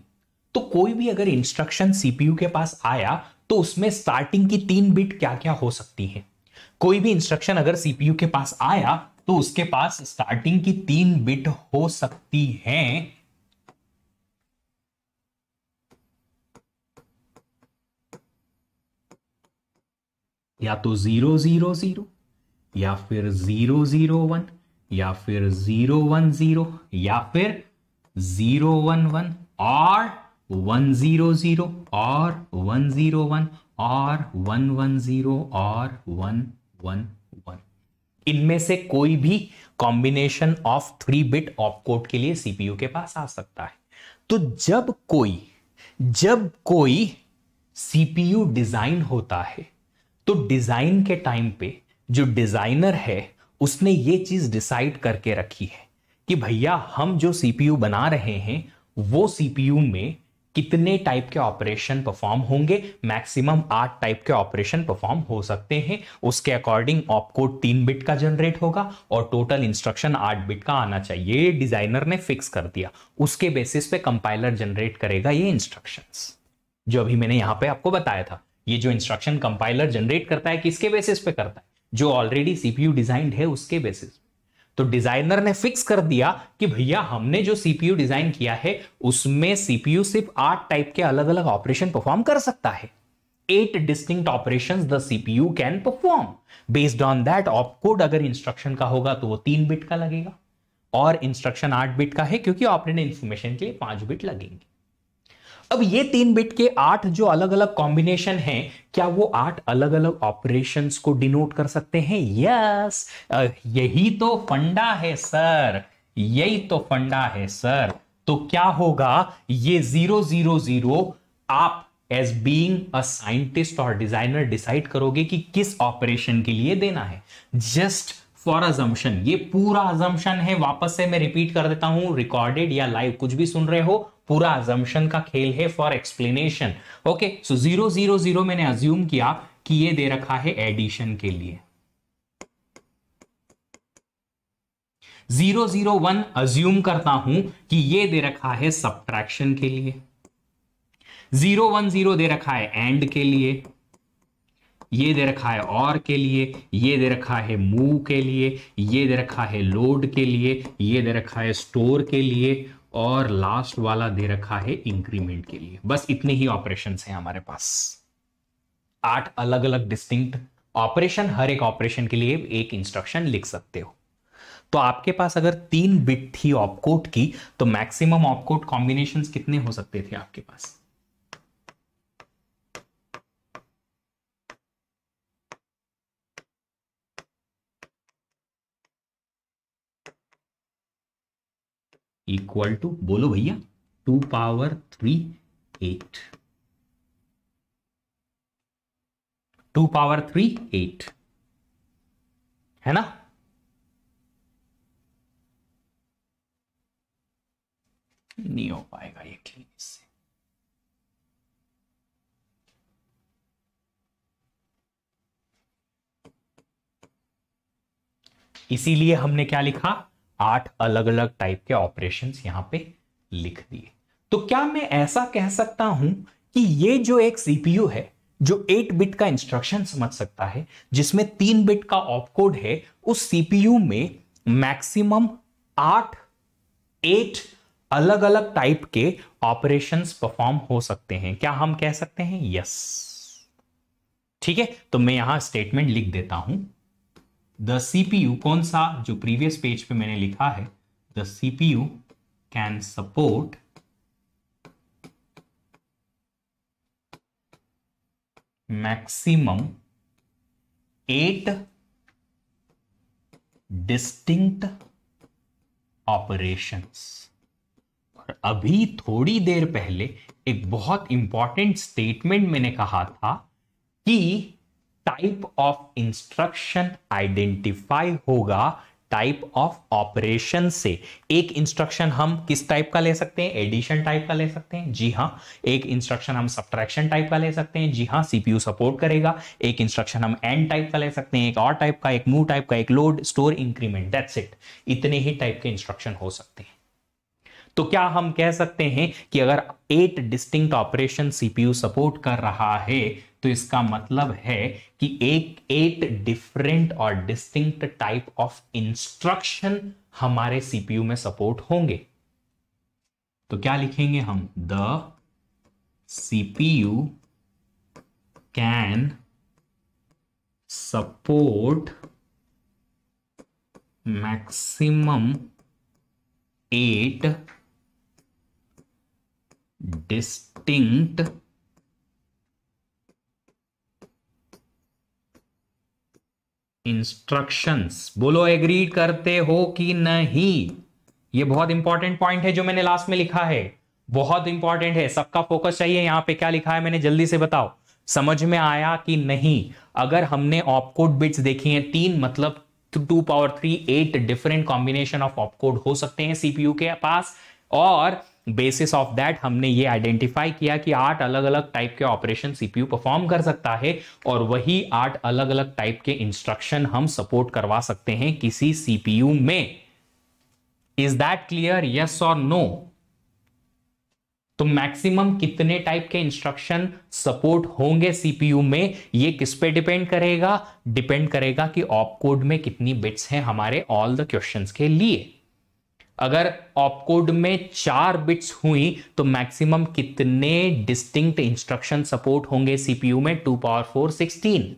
तो कोई भी अगर इंस्ट्रक्शन सीपीयू के पास आया तो उसमें स्टार्टिंग की तीन बिट क्या क्या हो सकती है कोई भी इंस्ट्रक्शन अगर सीपीयू के पास आया तो उसके पास स्टार्टिंग की तीन बिट हो सकती हैं या तो जीरो जीरो जीरो या फिर जीरो जीरो वन या फिर जीरो वन जीरो या फिर जीरो वन वन और वन जीरो जीरो और वन जीरो वन और वन वन जीरो और वन वन वन इनमें से कोई भी combination of three bit of code के लिए सीपीयू के पास आ सकता है तो जब कोई जब कोई सीपीयू डिजाइन होता है तो डिज़ाइन के टाइम पे जो डिज़ाइनर है उसने ये चीज़ डिसाइड करके रखी है कि भैया हम जो सीपीयू बना रहे हैं वो सीपीयू में कितने टाइप के ऑपरेशन परफॉर्म होंगे मैक्सिमम आठ टाइप के ऑपरेशन परफॉर्म हो सकते हैं उसके अकॉर्डिंग ऑपकोड तीन बिट का जनरेट होगा और टोटल इंस्ट्रक्शन आठ बिट का आना चाहिए ये डिजाइनर ने फिक्स कर दिया उसके बेसिस पे कंपाइलर जनरेट करेगा ये इंस्ट्रक्शंस जो अभी मैंने यहां पे आपको बताया था ये जो इंस्ट्रक्शन कंपाइलर जनरेट करता है किसके बेसिस पे करता है जो ऑलरेडी सीपीयू डिजाइंड है उसके बेसिस तो डिजाइनर ने फिक्स कर दिया कि भैया हमने जो सीपीयू डिजाइन किया है उसमें सीपीयू सिर्फ आठ टाइप के अलग अलग ऑपरेशन परफॉर्म कर सकता है distinct operation the CPU can perform based on that op code अगर इंस्ट्रक्शन का होगा तो वो तीन बिट का लगेगा और इंस्ट्रक्शन आठ बिट का है क्योंकि ऑपरेटिंग इंफॉर्मेशन के लिए पांच बिट लगेंगे अब ये तीन बिट के आठ जो अलग अलग कॉम्बिनेशन हैं क्या वो आठ अलग अलग ऑपरेशंस को डिनोट कर सकते हैं यस यही तो फंडा है सर यही तो फंडा है सर तो क्या होगा ये जीरो जीरो जीरो आप एज बींग अ साइंटिस्ट और डिजाइनर डिसाइड करोगे कि किस ऑपरेशन के लिए देना है जस्ट फॉर अजम्पन ये पूरा अजम्पन है वापस से मैं रिपीट कर देता हूं रिकॉर्डेड या लाइव कुछ भी सुन रहे हो पूरा अजम्पन का खेल है for explanation okay so zero zero zero मैंने अज्यूम किया कि ये दे रखा है एडिशन के लिए जीरो जीरो वन अज्यूम करता हूं कि ये दे रखा है सब्ट्रैक्शन के लिए जीरो वन जीरो दे रखा है एंड के लिए ये दे रखा है और के लिए ये दे रखा है मूव के लिए ये दे रखा है लोड के लिए ये दे रखा है स्टोर के लिए और लास्ट वाला दे रखा है इंक्रीमेंट के लिए बस इतने ही ऑपरेशन हैं हमारे पास आठ अलग अलग डिस्टिंक्ट ऑपरेशन हर एक ऑपरेशन के लिए एक इंस्ट्रक्शन लिख सकते हो तो आपके पास अगर तीन बिट थी ऑपकोट की तो मैक्सिमम ऑपकोट कॉम्बिनेशन कितने हो सकते थे आपके पास इक्वल टू बोलो भैया two power three eight two power three eight है ना नहीं हो पाएगा ये क्लीन इससे इसीलिए हमने क्या लिखा आठ अलग अलग टाइप के ऑपरेशन यहां पे लिख दिए तो क्या मैं ऐसा कह सकता हूं कि ये जो एक सीपीयू है जो एट बिट का इंस्ट्रक्शन समझ सकता है जिसमें तीन बिट का ऑपकोड है उस सीपीयू में मैक्सिमम आठ एट अलग अलग टाइप के ऑपरेशंस परफॉर्म हो सकते हैं क्या हम कह सकते हैं यस ठीक है तो मैं यहां स्टेटमेंट लिख देता हूं द सीपीयू कौन सा जो प्रीवियस पेज पे मैंने लिखा है the CPU can support maximum eight distinct operations और अभी थोड़ी देर पहले एक बहुत इंपॉर्टेंट स्टेटमेंट मैंने कहा था कि टाइप ऑफ इंस्ट्रक्शन आइडेंटिफाई होगा टाइप ऑफ ऑपरेशन से एक इंस्ट्रक्शन हम किस टाइप का ले सकते हैं एडिशन टाइप का ले सकते हैं जी हाँ एक इंस्ट्रक्शन हम सब्ट्रैक्शन टाइप का ले सकते हैं जी हाँ सीपीयू सपोर्ट करेगा एक इंस्ट्रक्शन हम एंड टाइप का ले सकते हैं एक और टाइप का एक मूव टाइप का एक load store increment that's it इतने ही टाइप के इंस्ट्रक्शन हो सकते हैं तो क्या हम कह सकते हैं कि अगर eight distinct operation CPU support कर रहा है तो इसका मतलब है कि एक एट डिफरेंट और डिस्टिंक्ट टाइप ऑफ इंस्ट्रक्शन हमारे सीपीयू में सपोर्ट होंगे तो क्या लिखेंगे हम the CPU can support maximum eight distinct instructions बोलो एग्री करते हो कि नहीं ये बहुत इंपॉर्टेंट पॉइंट है जो मैंने लास्ट में लिखा है बहुत इंपॉर्टेंट है सबका फोकस चाहिए यहां पे क्या लिखा है मैंने जल्दी से बताओ समझ में आया कि नहीं अगर हमने ऑपकोड बिट्स देखी हैं तीन मतलब two power three eight different combination of opcode हो सकते हैं सीपीयू के पास और बेसिस ऑफ दैट हमने ये आइडेंटिफाई किया कि आठ अलग अलग टाइप के ऑपरेशन सीपीयू परफॉर्म कर सकता है और वही आठ अलग अलग टाइप के इंस्ट्रक्शन हम सपोर्ट करवा सकते हैं किसी सीपीयू में इज दैट क्लियर यस और नो तो मैक्सिमम कितने टाइप के इंस्ट्रक्शन सपोर्ट होंगे सीपीयू में ये किस पे डिपेंड करेगा डिपेंड करेगा कि ऑप कोड में कितनी बिट्स हैं हमारे ऑल द क्वेश्चंस के लिए अगर ऑपकोड में चार बिट्स हुई तो मैक्सिमम कितने डिस्टिंक्ट इंस्ट्रक्शन सपोर्ट होंगे सीपीयू में टू पावर फोर सिक्सटीन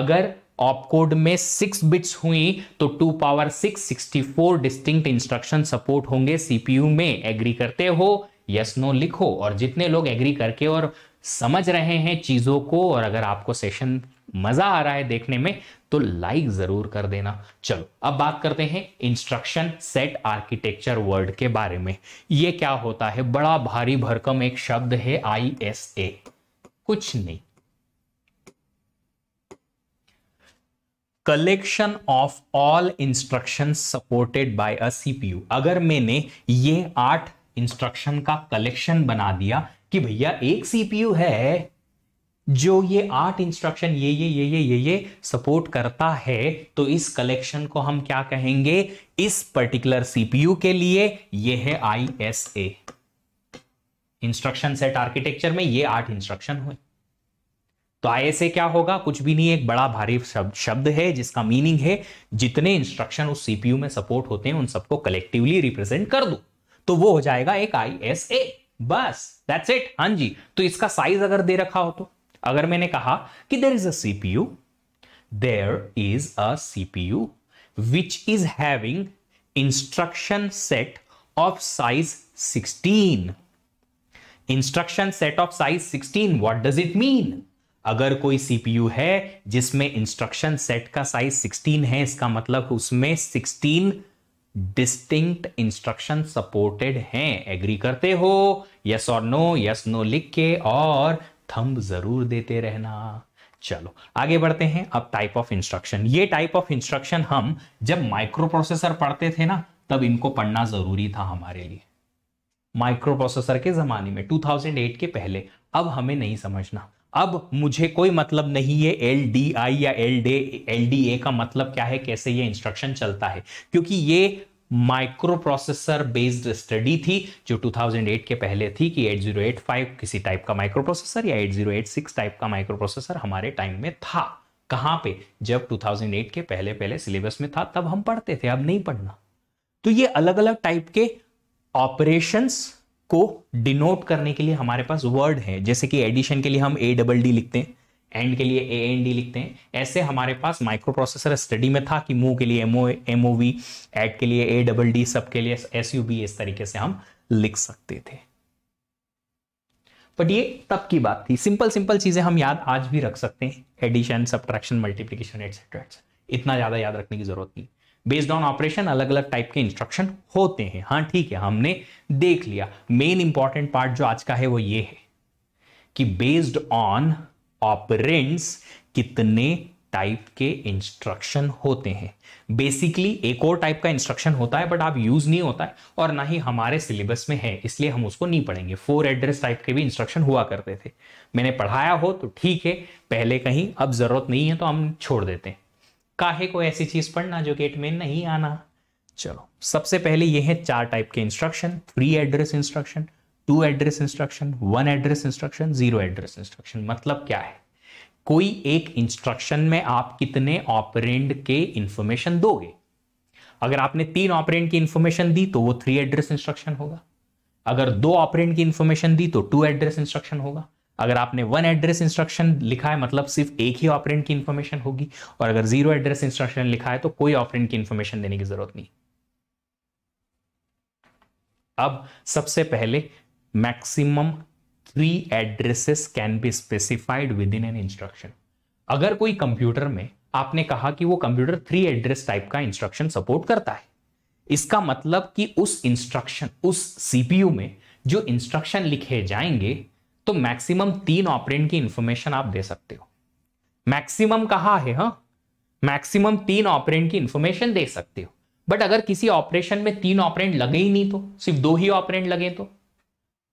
अगर ऑपकोड में सिक्स बिट्स हुई तो two power six sixty four distinct instruction support होंगे सीपीयू में एग्री करते हो यस नो लिखो और जितने लोग एग्री करके और समझ रहे हैं चीज़ों को और अगर आपको सेशन मजा आ रहा है देखने में तो लाइक जरूर कर देना चलो अब बात करते हैं इंस्ट्रक्शन सेट आर्किटेक्चर वर्ड के बारे में ये क्या होता है बड़ा भारी भरकम एक शब्द है आई एस ए कुछ नहीं collection of all instruction supported by a CPU अगर मैंने ये आठ इंस्ट्रक्शन का कलेक्शन बना दिया कि भैया एक सीपीयू है जो ये आठ इंस्ट्रक्शन ये ये ये ये ये ये सपोर्ट करता है तो इस कलेक्शन को हम क्या कहेंगे इस पर्टिकुलर सीपीयू के लिए ये है I S A instruction set architecture में ये आठ इंस्ट्रक्शन हुए तो आई एस ए क्या होगा कुछ भी नहीं एक बड़ा भारी शब्द है जिसका मीनिंग है जितने इंस्ट्रक्शन उस सीपीयू में सपोर्ट होते हैं उन सबको कलेक्टिवली रिप्रेजेंट कर दो तो वो हो जाएगा एक आई एस ए बस दैट्स इट हां जी तो इसका साइज अगर दे रखा हो तो अगर मैंने कहा कि there is a CPU there is a CPU which is having instruction set of size 16 instruction set of size 16 what does it mean अगर कोई सीपीयू है जिसमें इंस्ट्रक्शन सेट का साइज 16 है इसका मतलब उसमें 16 डिस्टिंक्ट इंस्ट्रक्शन सपोर्टेड हैं एग्री करते हो यस और नो यस नो लिख के और थंब जरूर देते रहना चलो आगे बढ़ते हैं अब टाइप ऑफ इंस्ट्रक्शन ये टाइप ऑफ इंस्ट्रक्शन हम जब माइक्रो प्रोसेसर पढ़ते थे ना तब इनको पढ़ना जरूरी था हमारे लिए माइक्रो प्रोसेसर के जमाने में 2008 के पहले अब हमें नहीं समझना अब मुझे कोई मतलब नहीं है एल डी आई या L D L D A का मतलब क्या है कैसे ये इंस्ट्रक्शन चलता है क्योंकि ये माइक्रोप्रोसेसर बेस्ड स्टडी थी जो 2008 के पहले थी कि 8085 किसी टाइप का माइक्रोप्रोसेसर या 8086 टाइप का माइक्रोप्रोसेसर हमारे टाइम में था कहां पे जब 2008 के पहले पहले सिलेबस में था तब हम पढ़ते थे अब नहीं पढ़ना तो ये अलग अलग टाइप के ऑपरेशंस को डिनोट करने के लिए हमारे पास वर्ड है जैसे कि एडिशन के लिए हम ए डबल डी लिखते हैं एंड के लिए ए एन डी लिखते हैं ऐसे हमारे पास माइक्रो प्रोसेसर स्टडी में था कि मू के लिए एमओ एमओ वी एड के लिए ए डबल डी सब के लिए एस यू बी इस तरीके से हम लिख सकते थे बट ये तब की बात थी सिंपल सिंपल चीजें हम याद आज भी रख सकते हैं एडिशन सब्ट्रैक्शन मल्टीप्लीकेशन एटसेट्रा इतना ज्यादा याद रखने की जरूरत नहीं बेस्ड ऑन ऑपरेशन अलग अलग टाइप के इंस्ट्रक्शन होते हैं हाँ ठीक है हमने देख लिया मेन इंपॉर्टेंट पार्ट जो आज का है वो ये है कि बेस्ड ऑन ऑपरेंट्स कितने टाइप के इंस्ट्रक्शन होते हैं बेसिकली एक और टाइप का इंस्ट्रक्शन होता है बट आप यूज नहीं होता है और ना ही हमारे सिलेबस में है इसलिए हम उसको नहीं पढ़ेंगे फोर एड्रेस टाइप के भी इंस्ट्रक्शन हुआ करते थे मैंने पढ़ाया हो तो ठीक है पहले कहीं अब जरूरत नहीं है तो हम छोड़ देते हैं काहे को ऐसी चीज पढ़ना जो गेट में नहीं आना चलो सबसे पहले ये है चार टाइप के instruction three address instruction two address instruction one address instruction zero address instruction मतलब क्या है कोई एक इंस्ट्रक्शन में आप कितने ऑपरेंड के इंफॉर्मेशन दोगे अगर आपने तीन ऑपरेंड की इंफॉर्मेशन दी तो वो थ्री एड्रेस इंस्ट्रक्शन होगा अगर दो ऑपरेंड की इंफॉर्मेशन दी तो टू एड्रेस इंस्ट्रक्शन होगा अगर आपने वन एड्रेस इंस्ट्रक्शन लिखा है मतलब सिर्फ एक ही ऑपरेंड की इंफॉर्मेशन होगी और अगर जीरो एड्रेस इंस्ट्रक्शन लिखा है तो कोई ऑपरेंड की इंफॉर्मेशन देने की जरूरत नहीं अब सबसे पहले maximum three addresses can be specified within an instruction अगर कोई कंप्यूटर में आपने कहा कि वो कंप्यूटर थ्री एड्रेस टाइप का इंस्ट्रक्शन सपोर्ट करता है इसका मतलब कि उस इंस्ट्रक्शन उस सीपीयू में जो इंस्ट्रक्शन लिखे जाएंगे तो मैक्सिमम तीन ऑपरेंट की इंफॉर्मेशन आप दे सकते हो मैक्सिमम कहा है हा मैक्सिमम तीन ऑपरेंट की इंफॉर्मेशन दे सकते हो बट अगर किसी ऑपरेशन में तीन ऑपरेंट लगे ही नहीं तो सिर्फ दो ही ऑपरेंट लगे तो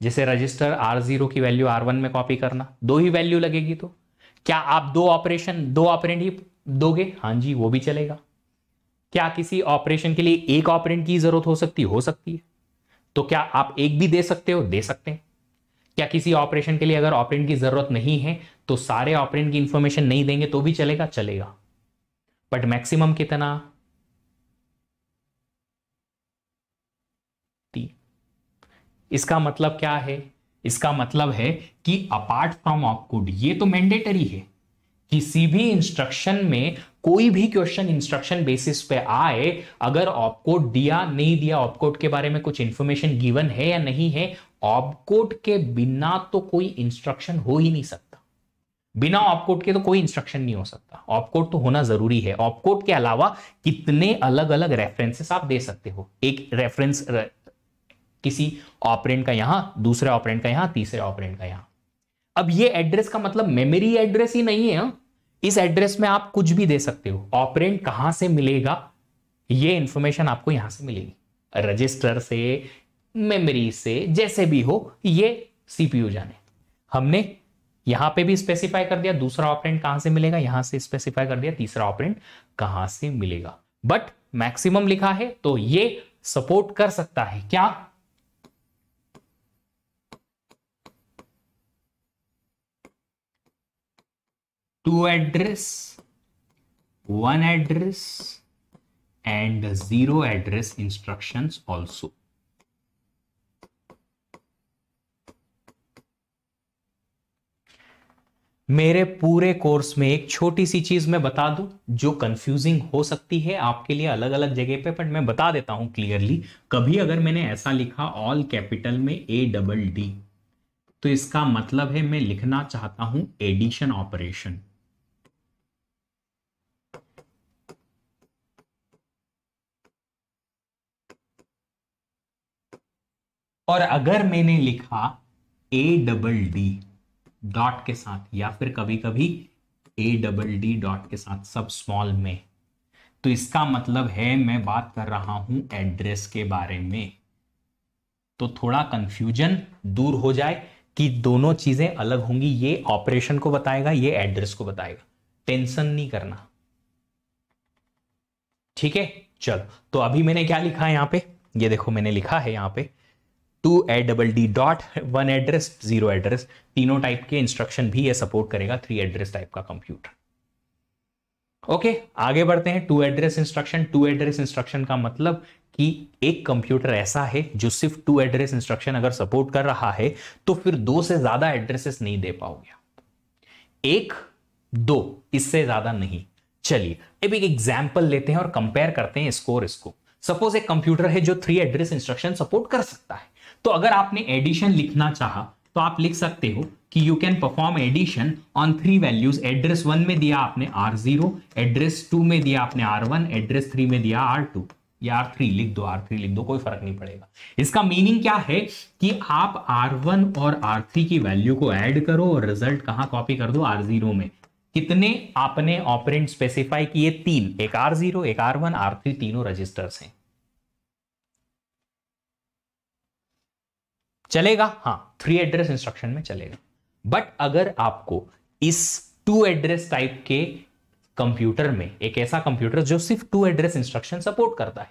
जैसे रजिस्टर आर जीरो की वैल्यू आर वन में कॉपी करना दो ही वैल्यू लगेगी तो क्या आप दो ऑपरेशन दो ऑपरेंट ही दोगे हाँ जी वो भी चलेगा क्या किसी ऑपरेशन के लिए एक ऑपरेंट की जरूरत हो सकती हो सकती है तो क्या आप एक भी दे सकते हो दे सकते हैं क्या किसी ऑपरेशन के लिए अगर ऑपरेंट की जरूरत नहीं है तो सारे ऑपरेंट की इंफॉर्मेशन नहीं देंगे तो भी चलेगा चलेगा बट मैक्सिमम कितना इसका मतलब क्या है इसका मतलब है कि अपार्ट फ्रॉम ऑप ये तो मैंडेटरी है किसी भी इंस्ट्रक्शन में कोई भी क्वेश्चन इंस्ट्रक्शन बेसिस पे आए अगर ऑपकोड दिया नहीं दिया ऑपकोड के बारे में कुछ इंफॉर्मेशन गिवन है या नहीं है ऑपकोड के बिना तो कोई इंस्ट्रक्शन हो ही नहीं सकता बिना ऑपकोड के तो कोई इंस्ट्रक्शन नहीं हो सकता ऑपकोड तो होना जरूरी है ऑपकोड के अलावा कितने अलग अलग रेफरेंसेस आप दे सकते हो एक रेफरेंस किसी ऑपरेंट का यहां दूसरे ऑपरेंट का यहां तीसरे ऑपरेंट का यहां अब ये एड्रेस का मतलब मेमोरी एड्रेस ही नहीं है हाँ। इस एड्रेस में आप कुछ भी दे सकते हो ऑपरेंट कहां से मिलेगा ये इंफॉर्मेशन आपको यहां से मिलेगी रजिस्टर से मेमोरी से जैसे भी हो ये सीपीयू जाने हमने यहां पे भी स्पेसिफाई कर दिया दूसरा ऑपरेंट कहां से मिलेगा यहां से स्पेसिफाई कर दिया तीसरा ऑपरेंट कहां से मिलेगा बट मैक्सिमम लिखा है तो ये सपोर्ट कर सकता है क्या two address one address and zero address instruction also मेरे पूरे कोर्स में एक छोटी सी चीज मैं बता दूं जो कंफ्यूजिंग हो सकती है आपके लिए अलग अलग जगह पे बट मैं बता देता हूं क्लियरली कभी अगर मैंने ऐसा लिखा ऑल कैपिटल में ए डबल डी तो इसका मतलब है मैं लिखना चाहता हूं एडिशन ऑपरेशन और अगर मैंने लिखा ए डबल डी डॉट के साथ या फिर कभी कभी ए डबल डी डॉट के साथ सब स्मॉल में तो इसका मतलब है मैं बात कर रहा हूं एड्रेस के बारे में तो थोड़ा कंफ्यूजन दूर हो जाए कि दोनों चीजें अलग होंगी ये ऑपरेशन को बताएगा ये एड्रेस को बताएगा टेंशन नहीं करना ठीक है चलो तो अभी मैंने क्या लिखा है यहां पे ये देखो मैंने लिखा है यहां पे two A double D dot one address zero address तीनों टाइप के इंस्ट्रक्शन भी ये सपोर्ट करेगा थ्री एड्रेस टाइप का कंप्यूटर ओके आगे बढ़ते हैं two address instruction two address instruction का मतलब कि एक कंप्यूटर ऐसा है जो सिर्फ टू एड्रेस इंस्ट्रक्शन अगर सपोर्ट कर रहा है तो फिर दो से ज्यादा एड्रेसेस नहीं दे पाओगे एक दो इससे ज्यादा नहीं चलिए अब एक एग्जाम्पल लेते हैं और कंपेयर करते हैं स्कोर इसको सपोज एक कंप्यूटर है जो थ्री एड्रेस इंस्ट्रक्शन सपोर्ट कर सकता है तो अगर आपने एडिशन लिखना चाहा तो आप लिख सकते हो कि you can perform addition on three values address one में दिया आपने आर जीरो एड्रेस टू में दिया आपने आर वन एड्रेस थ्री में दिया आर टू या आर थ्री लिख दो आर थ्री लिख दो कोई फर्क नहीं पड़ेगा इसका मीनिंग क्या है कि आप आर वन और आर थ्री की वैल्यू को एड करो और रिजल्ट कहां कॉपी कर दो आर जीरो में कितने आपने ऑपरेंट स्पेसिफाई किए तीन एक आर जीरो एक आर वन आर थ्री तीनों रजिस्टर्स हैं चलेगा हाँ थ्री एड्रेस इंस्ट्रक्शन में चलेगा बट अगर आपको इस टू एड्रेस टाइप के कंप्यूटर में एक ऐसा कंप्यूटर जो सिर्फ टू एड्रेस इंस्ट्रक्शन सपोर्ट करता है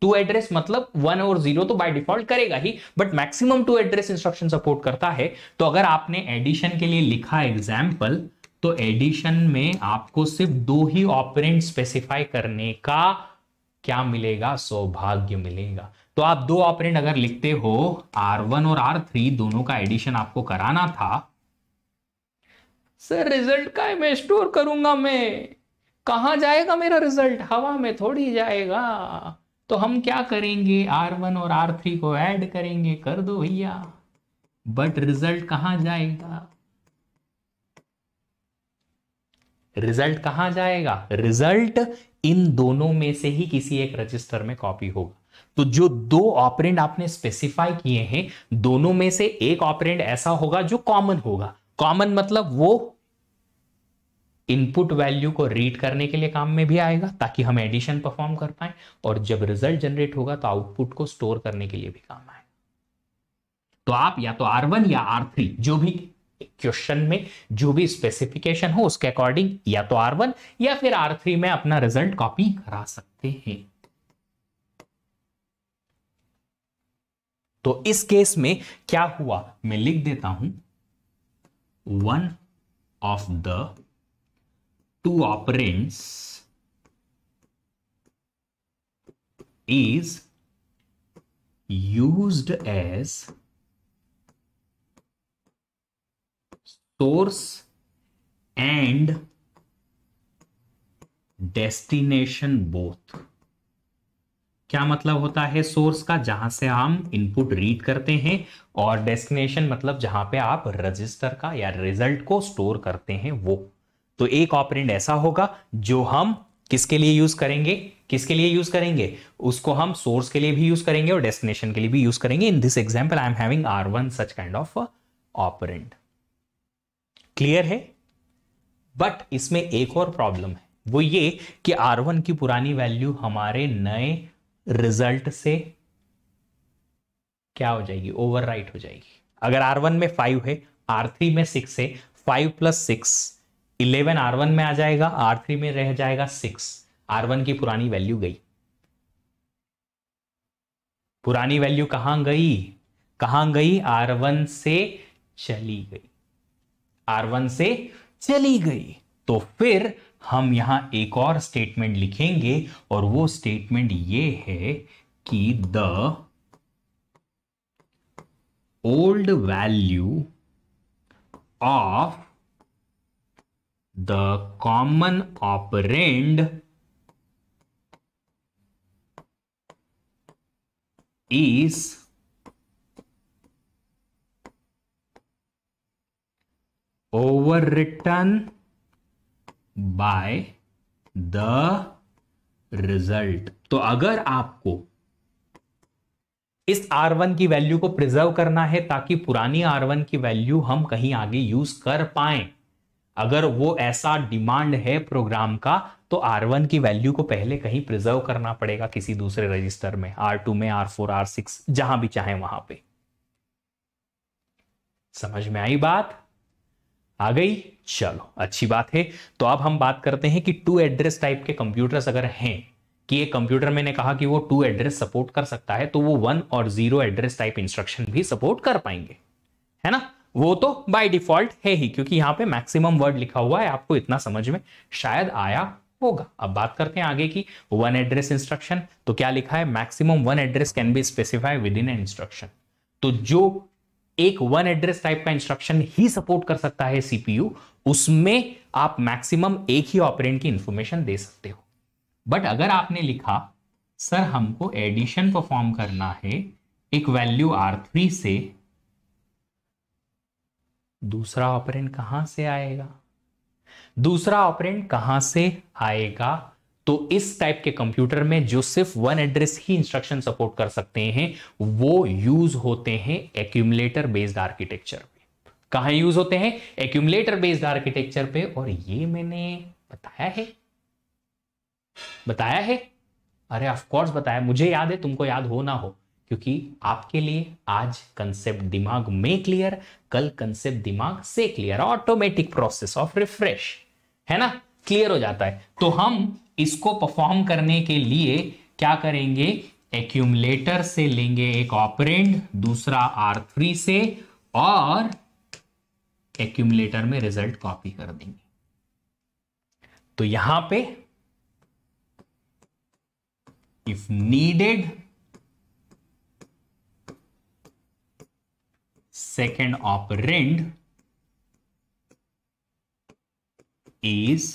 टू एड्रेस मतलब वन और जीरो तो बाय डिफॉल्ट करेगा ही but maximum two address instruction support करता है तो अगर आपने एडिशन के लिए लिखा एग्जाम्पल तो एडिशन में आपको सिर्फ दो ही ऑपरेंट स्पेसिफाई करने का क्या मिलेगा सौभाग्य मिलेगा तो आप दो ऑपरेंड अगर लिखते हो R1 और R3 दोनों का एडिशन आपको कराना था सर रिजल्ट का मैं स्टोर करूंगा मैं कहा जाएगा मेरा रिजल्ट हवा में थोड़ी जाएगा तो हम क्या करेंगे R1 और R3 को ऐड करेंगे कर दो भैया बट रिजल्ट कहा जाएगा रिजल्ट कहा जाएगा रिजल्ट इन दोनों में से ही किसी एक रजिस्टर में कॉपी होगा तो जो दो ऑपरेंड आपने स्पेसिफाई किए हैं दोनों में से एक ऑपरेंड ऐसा होगा जो कॉमन होगा कॉमन मतलब वो इनपुट वैल्यू को रीड करने के लिए काम में भी आएगा ताकि हम एडिशन परफॉर्म कर पाए और जब रिजल्ट जनरेट होगा तो आउटपुट को स्टोर करने के लिए भी काम आए तो आप या तो R1 या R3 जो भी क्वेश्चन में जो भी स्पेसिफिकेशन हो उसके अकॉर्डिंग या तो R1 या फिर R3 में अपना रिजल्ट कॉपी करा सकते हैं तो इस केस में क्या हुआ मैं लिख देता हूं one of the two operands is use as source and destination both क्या मतलब होता है सोर्स का जहां से हम इनपुट रीड करते हैं और डेस्टिनेशन मतलब जहां पे आप रजिस्टर का या रिजल्ट को स्टोर करते हैं वो तो एक ऑपरेंट ऐसा होगा जो हम किसके लिए यूज करेंगे किसके लिए यूज करेंगे उसको हम सोर्स के लिए भी यूज करेंगे और डेस्टिनेशन के लिए भी यूज करेंगे in this example I am having R one such kind of operand clear है बट इसमें एक और प्रॉब्लम है वो ये कि आर वन की पुरानी वैल्यू हमारे नए रिजल्ट से क्या हो जाएगी ओवर हो जाएगी अगर आर वन में फाइव है आर थ्री में सिक्स है five plus six eleven R one में आ जाएगा आर थ्री में रह जाएगा सिक्स आर वन की पुरानी वैल्यू गई पुरानी वैल्यू कहां गई कहां गई आर वन से चली गई आर वन से चली गई तो फिर हम यहां एक और स्टेटमेंट लिखेंगे और वो स्टेटमेंट ये है कि the old value of the common operand is over written by the result तो अगर आपको इस R1 की वैल्यू को प्रिजर्व करना है ताकि पुरानी R1 की वैल्यू हम कहीं आगे यूज कर पाए अगर वो ऐसा डिमांड है प्रोग्राम का तो R1 की वैल्यू को पहले कहीं प्रिजर्व करना पड़ेगा किसी दूसरे रजिस्टर में R2 में R4 R6 जहां भी चाहे वहां पे समझ में आई बात आ गई चलो अच्छी बात है तो अब हम बात करते हैं कि टू एड्रेस टाइप के कंप्यूटर्स अगर हैं कि ये कंप्यूटर मैंने कहा कि वो टू एड्रेस सपोर्ट कर सकता है तो वो वन और जीरो एड्रेस टाइप इंस्ट्रक्शन भी सपोर्ट कर पाएंगे है ना वो तो बाय डिफॉल्ट है ही क्योंकि यहां पे मैक्सिमम वर्ड लिखा हुआ है आपको इतना समझ में शायद आया होगा अब बात करते हैं आगे की वन एड्रेस इंस्ट्रक्शन तो क्या लिखा है maximum one address can be specify within instruction तो जो एक वन एड्रेस टाइप का इंस्ट्रक्शन ही सपोर्ट कर सकता है सीपीयू उसमें आप मैक्सिमम एक ही ऑपरेंट की इंफॉर्मेशन दे सकते हो बट अगर आपने लिखा सर हमको एडिशन परफॉर्म करना है एक वैल्यू आर थ्री से दूसरा ऑपरेंट कहां से आएगा दूसरा ऑपरेंट कहां से आएगा तो इस टाइप के कंप्यूटर में जो सिर्फ वन एड्रेस ही इंस्ट्रक्शन सपोर्ट कर सकते हैं वो यूज होते हैं एक्यूमुलेटर बेस्ड आर्किटेक्चर में कहा यूज होते हैं एक्यूमलेटर बेस्ड आर्किटेक्चर पे और ये मैंने बताया है बताया है अरे ऑफकोर्स बताया मुझे याद है तुमको याद हो ना हो क्योंकि आपके लिए आज कंसेप्ट दिमाग में क्लियर कल कंसेप्ट दिमाग से clear automatic process of refresh है ना क्लियर हो जाता है तो हम इसको परफॉर्म करने के लिए क्या करेंगे एक्यूमलेटर से लेंगे एक ऑपरेंड दूसरा आर थ्री से और एक्यूमलेटर में रिजल्ट कॉपी कर देंगे तो यहां पे if needed second operand is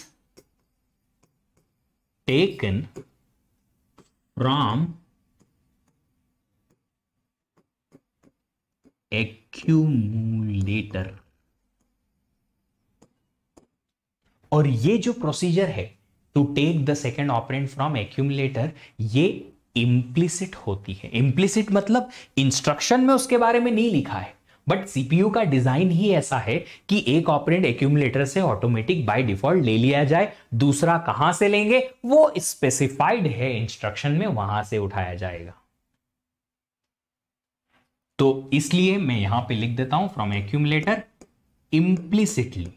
taken from accumulator और ये जो प्रोसीजर है to take the second operand from accumulator ये इम्प्लिसिट होती है इम्प्लिसिट मतलब इंस्ट्रक्शन में उसके बारे में नहीं लिखा है बट सीपीयू का डिजाइन ही ऐसा है कि एक ऑपरेंट एक्यूमुलेटर से ऑटोमेटिक बाय डिफॉल्ट ले लिया जाए दूसरा कहां से लेंगे वो स्पेसिफाइड है इंस्ट्रक्शन में वहां से उठाया जाएगा तो इसलिए मैं यहां पे लिख देता हूं फ्रॉम एक्यूमुलेटर इम्प्लिसिटली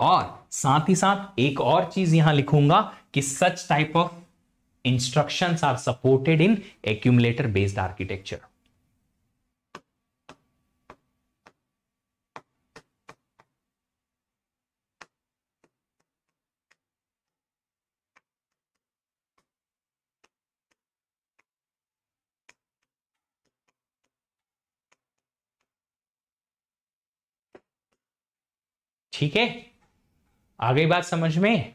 और साथ ही साथ एक और चीज यहां लिखूंगा कि such type of instructions are supported in accumulator based architecture ठीक है आ गई बात समझ में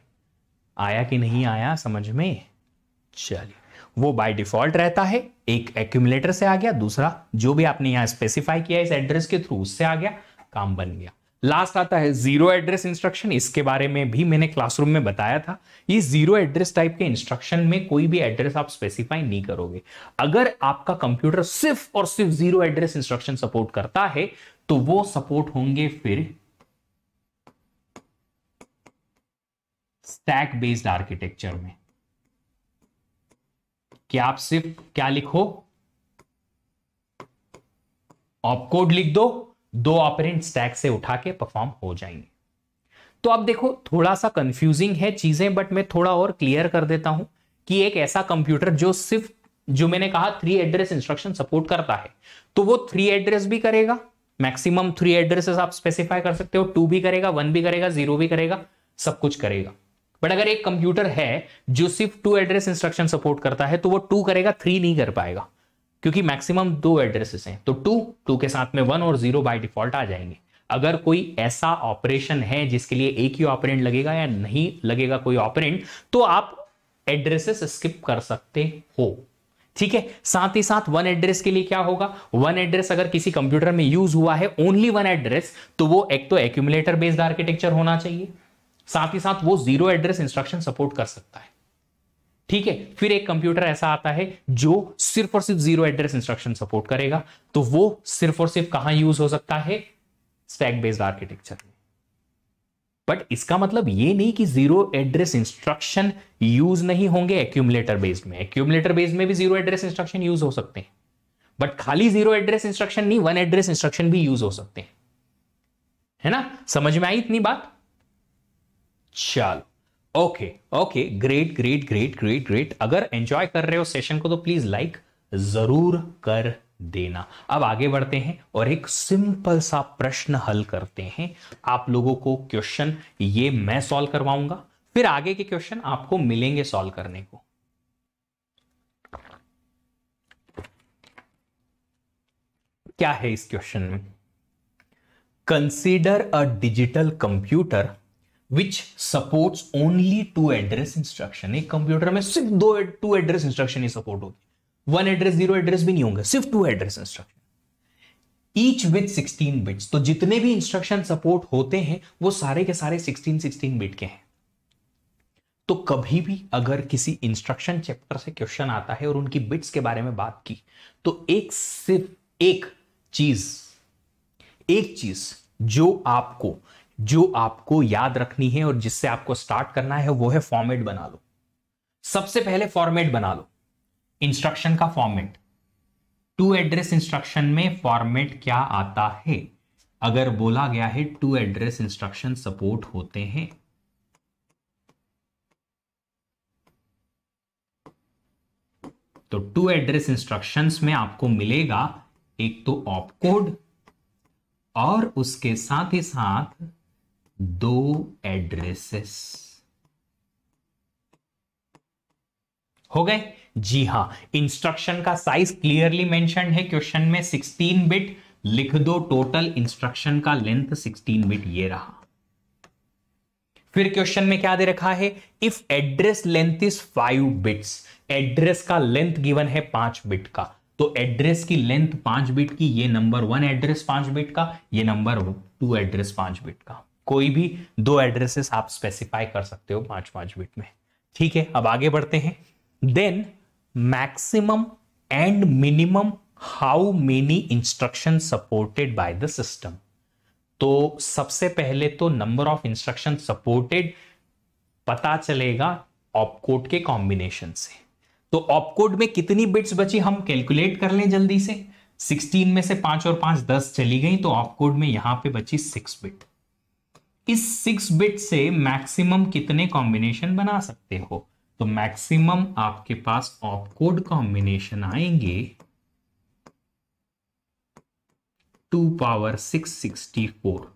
आया कि नहीं आया समझ में चलिए वो बाय डिफॉल्ट रहता है एक एक्यूमुलेटर से आ गया दूसरा जो भी आपने यहां स्पेसिफाई किया इस एड्रेस के थ्रू उससे आ गया काम बन गया लास्ट आता है जीरो एड्रेस इंस्ट्रक्शन इसके बारे में भी मैंने क्लासरूम में बताया था ये जीरो एड्रेस टाइप के इंस्ट्रक्शन में कोई भी एड्रेस आप स्पेसिफाई नहीं करोगे अगर आपका कंप्यूटर सिर्फ और सिर्फ जीरो एड्रेस इंस्ट्रक्शन सपोर्ट करता है तो वो सपोर्ट होंगे फिर स्टैक बेस्ड आर्किटेक्चर में कि आप सिर्फ क्या लिखो ऑप कोड लिख दो दो ऑपरेंट स्टैक से उठा के परफॉर्म हो जाएंगे तो अब देखो थोड़ा सा कंफ्यूजिंग है चीजें बट मैं थोड़ा और क्लियर कर देता हूं कि एक ऐसा कंप्यूटर जो सिर्फ जो मैंने कहा थ्री एड्रेस इंस्ट्रक्शन सपोर्ट करता है तो वो थ्री एड्रेस भी करेगा मैक्सिमम थ्री एड्रेसेस आप स्पेसिफाई कर सकते हो टू भी करेगा वन भी करेगा जीरो भी करेगा सब कुछ करेगा बट अगर एक कंप्यूटर है जो सिर्फ टू एड्रेस इंस्ट्रक्शन सपोर्ट करता है तो वो टू करेगा थ्री नहीं कर पाएगा क्योंकि मैक्सिमम दो एड्रेसेस हैं तो टू टू के साथ में वन और जीरो बाय डिफॉल्ट आ जाएंगे अगर कोई ऐसा ऑपरेशन है जिसके लिए एक ही ऑपरेंट लगेगा या नहीं लगेगा कोई ऑपरेंट तो आप एड्रेसेस स्किप कर सकते हो ठीक है साथ ही साथ वन एड्रेस के लिए क्या होगा वन एड्रेस अगर किसी कंप्यूटर में यूज हुआ है ओनली वन एड्रेस तो वो एक तो एक्यूमुलेटर बेस्ड आर्किटेक्चर होना चाहिए साथ ही साथ वो जीरो एड्रेस इंस्ट्रक्शन सपोर्ट कर सकता है ठीक है फिर एक कंप्यूटर ऐसा आता है जो सिर्फ और सिर्फ जीरो एड्रेस इंस्ट्रक्शन सपोर्ट करेगा तो वो सिर्फ और सिर्फ कहां यूज हो सकता है स्टैक बेस्ड आर्किटेक्चर में बट इसका मतलब ये नहीं कि जीरो एड्रेस इंस्ट्रक्शन यूज नहीं होंगे एक्यूमुलेटर बेस्ड में एक्यूमुलेटर बेस्ड में भी जीरो एड्रेस इंस्ट्रक्शन यूज हो सकते हैं बट खाली जीरो एड्रेस इंस्ट्रक्शन नहीं वन एड्रेस इंस्ट्रक्शन भी यूज हो सकते हैं है ना समझ में आई इतनी बात चलो okay okay great great great great great अगर एंजॉय कर रहे हो सेशन को तो प्लीज लाइक जरूर कर देना अब आगे बढ़ते हैं और एक सिंपल सा प्रश्न हल करते हैं आप लोगों को क्वेश्चन ये मैं सॉल्व करवाऊंगा फिर आगे के क्वेश्चन आपको मिलेंगे सॉल्व करने को क्या है इस क्वेश्चन में consider a digital computer which supports only two address instruction एक कंप्यूटर में सिर्फ दो टू एड्रेस इंस्ट्रक्शन ही सपोर्ट होगी वन एड्रेस जीरो एड्रेस भी नहीं होंगे सिर्फ two address instruction each with 16 bits तो जितने भी इंस्ट्रक्शन सपोर्ट होते हैं वो सारे के सारे 16 16 बिट के हैं तो कभी भी अगर किसी इंस्ट्रक्शन चैप्टर से क्वेश्चन आता है और उनकी बिट्स के बारे में बात की तो एक सिर्फ एक चीज एक चीज जो आपको जो आपको याद रखनी है और जिससे आपको स्टार्ट करना है वो है फॉर्मेट बना लो सबसे पहले फॉर्मेट बना लो इंस्ट्रक्शन का फॉर्मेट टू एड्रेस इंस्ट्रक्शन में फॉर्मेट क्या आता है अगर बोला गया है टू एड्रेस इंस्ट्रक्शन सपोर्ट होते हैं तो टू एड्रेस इंस्ट्रक्शंस में आपको मिलेगा एक तो ऑप कोड और उसके साथ ही साथ दो एड्रेसेस हो गए जी हां इंस्ट्रक्शन का साइज क्लियरली मेंशन है क्वेश्चन में 16 बिट लिख दो टोटल इंस्ट्रक्शन का लेंथ 16 बिट ये रहा फिर क्वेश्चन में क्या दे रखा है if address length is five bits address का लेंथ गिवन है पांच बिट का तो एड्रेस की लेंथ पांच बिट की ये नंबर वन एड्रेस पांच बिट का ये नंबर टू एड्रेस पांच बिट का कोई भी दो एड्रेसेस आप स्पेसिफाई कर सकते हो पांच पांच बिट में ठीक है अब आगे बढ़ते हैं then maximum and minimum how many instruction supported by the system तो सबसे पहले तो नंबर ऑफ इंस्ट्रक्शन सपोर्टेड पता चलेगा ऑपकोड के कॉम्बिनेशन से तो ऑपकोड में कितनी बिट्स बची हम कैलकुलेट कर लें जल्दी से 16 में से पांच और पांच दस चली गई तो ऑपकोड में यहां पे बची सिक्स बिट इस सिक्स बिट से मैक्सिमम कितने कॉम्बिनेशन बना सकते हो तो मैक्सिमम आपके पास ऑपकोड कॉम्बिनेशन आएंगे two power six sixty four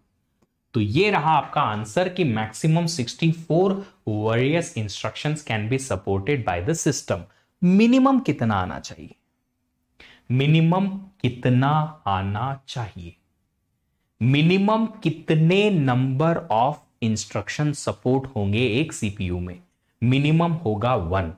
तो ये रहा आपका आंसर कि maximum 64 various instruction can be supported by the system minimum कितना आना चाहिए मिनिमम कितना आना चाहिए मिनिमम कितने नंबर ऑफ इंस्ट्रक्शन सपोर्ट होंगे एक सीपीयू में मिनिमम होगा वन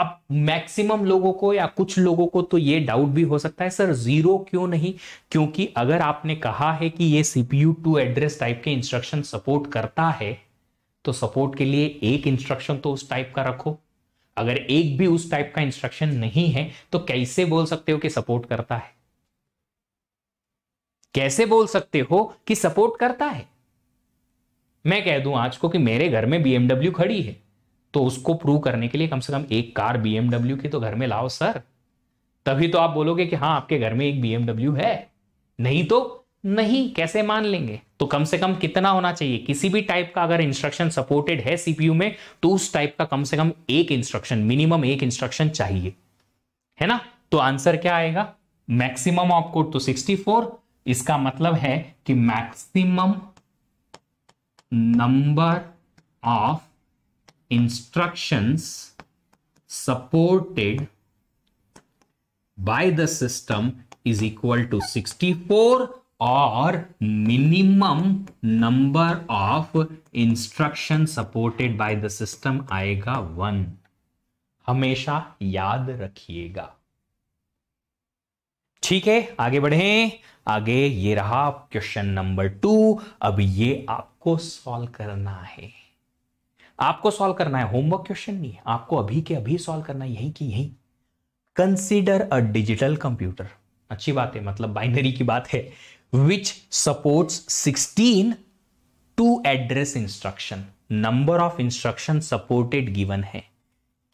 अब मैक्सिमम लोगों को या कुछ लोगों को तो ये डाउट भी हो सकता है सर जीरो क्यों नहीं क्योंकि अगर आपने कहा है कि ये सीपीयू टू एड्रेस टाइप के इंस्ट्रक्शन सपोर्ट करता है तो सपोर्ट के लिए एक इंस्ट्रक्शन तो उस टाइप का रखो अगर एक भी उस टाइप का इंस्ट्रक्शन नहीं है तो कैसे बोल सकते हो कि सपोर्ट करता है कैसे बोल सकते हो कि सपोर्ट करता है मैं कह दूं आज को कि मेरे घर में बीएमडब्ल्यू खड़ी है तो उसको प्रूव करने के लिए कम से कम एक कार बीएमडब्ल्यू की तो घर में लाओ सर तभी तो आप बोलोगे कि हाँ आपके घर में एक बीएमडब्ल्यू है नहीं तो नहीं कैसे मान लेंगे तो कम से कम कितना होना चाहिए किसी भी टाइप का अगर इंस्ट्रक्शन सपोर्टेड है सीपीयू में तो उस टाइप का कम से कम एक इंस्ट्रक्शन मिनिमम एक इंस्ट्रक्शन चाहिए है ना तो आंसर क्या आएगा मैक्सिमम कोड तो 64 इसका मतलब है कि maximum number of instructions supported by the system is equal to 64 और minimum number of instruction supported by the system आएगा वन हमेशा याद रखिएगा ठीक है आगे बढ़ें आगे ये रहा क्वेश्चन नंबर टू अब ये आपको सॉल्व करना है आपको सॉल्व करना है होमवर्क क्वेश्चन नहीं है आपको अभी के अभी सॉल्व करना है यही कि यही कंसिडर अ डिजिटल कंप्यूटर अच्छी बात है मतलब बाइनरी की बात है which supports sixteen two address instruction number of instruction supported given है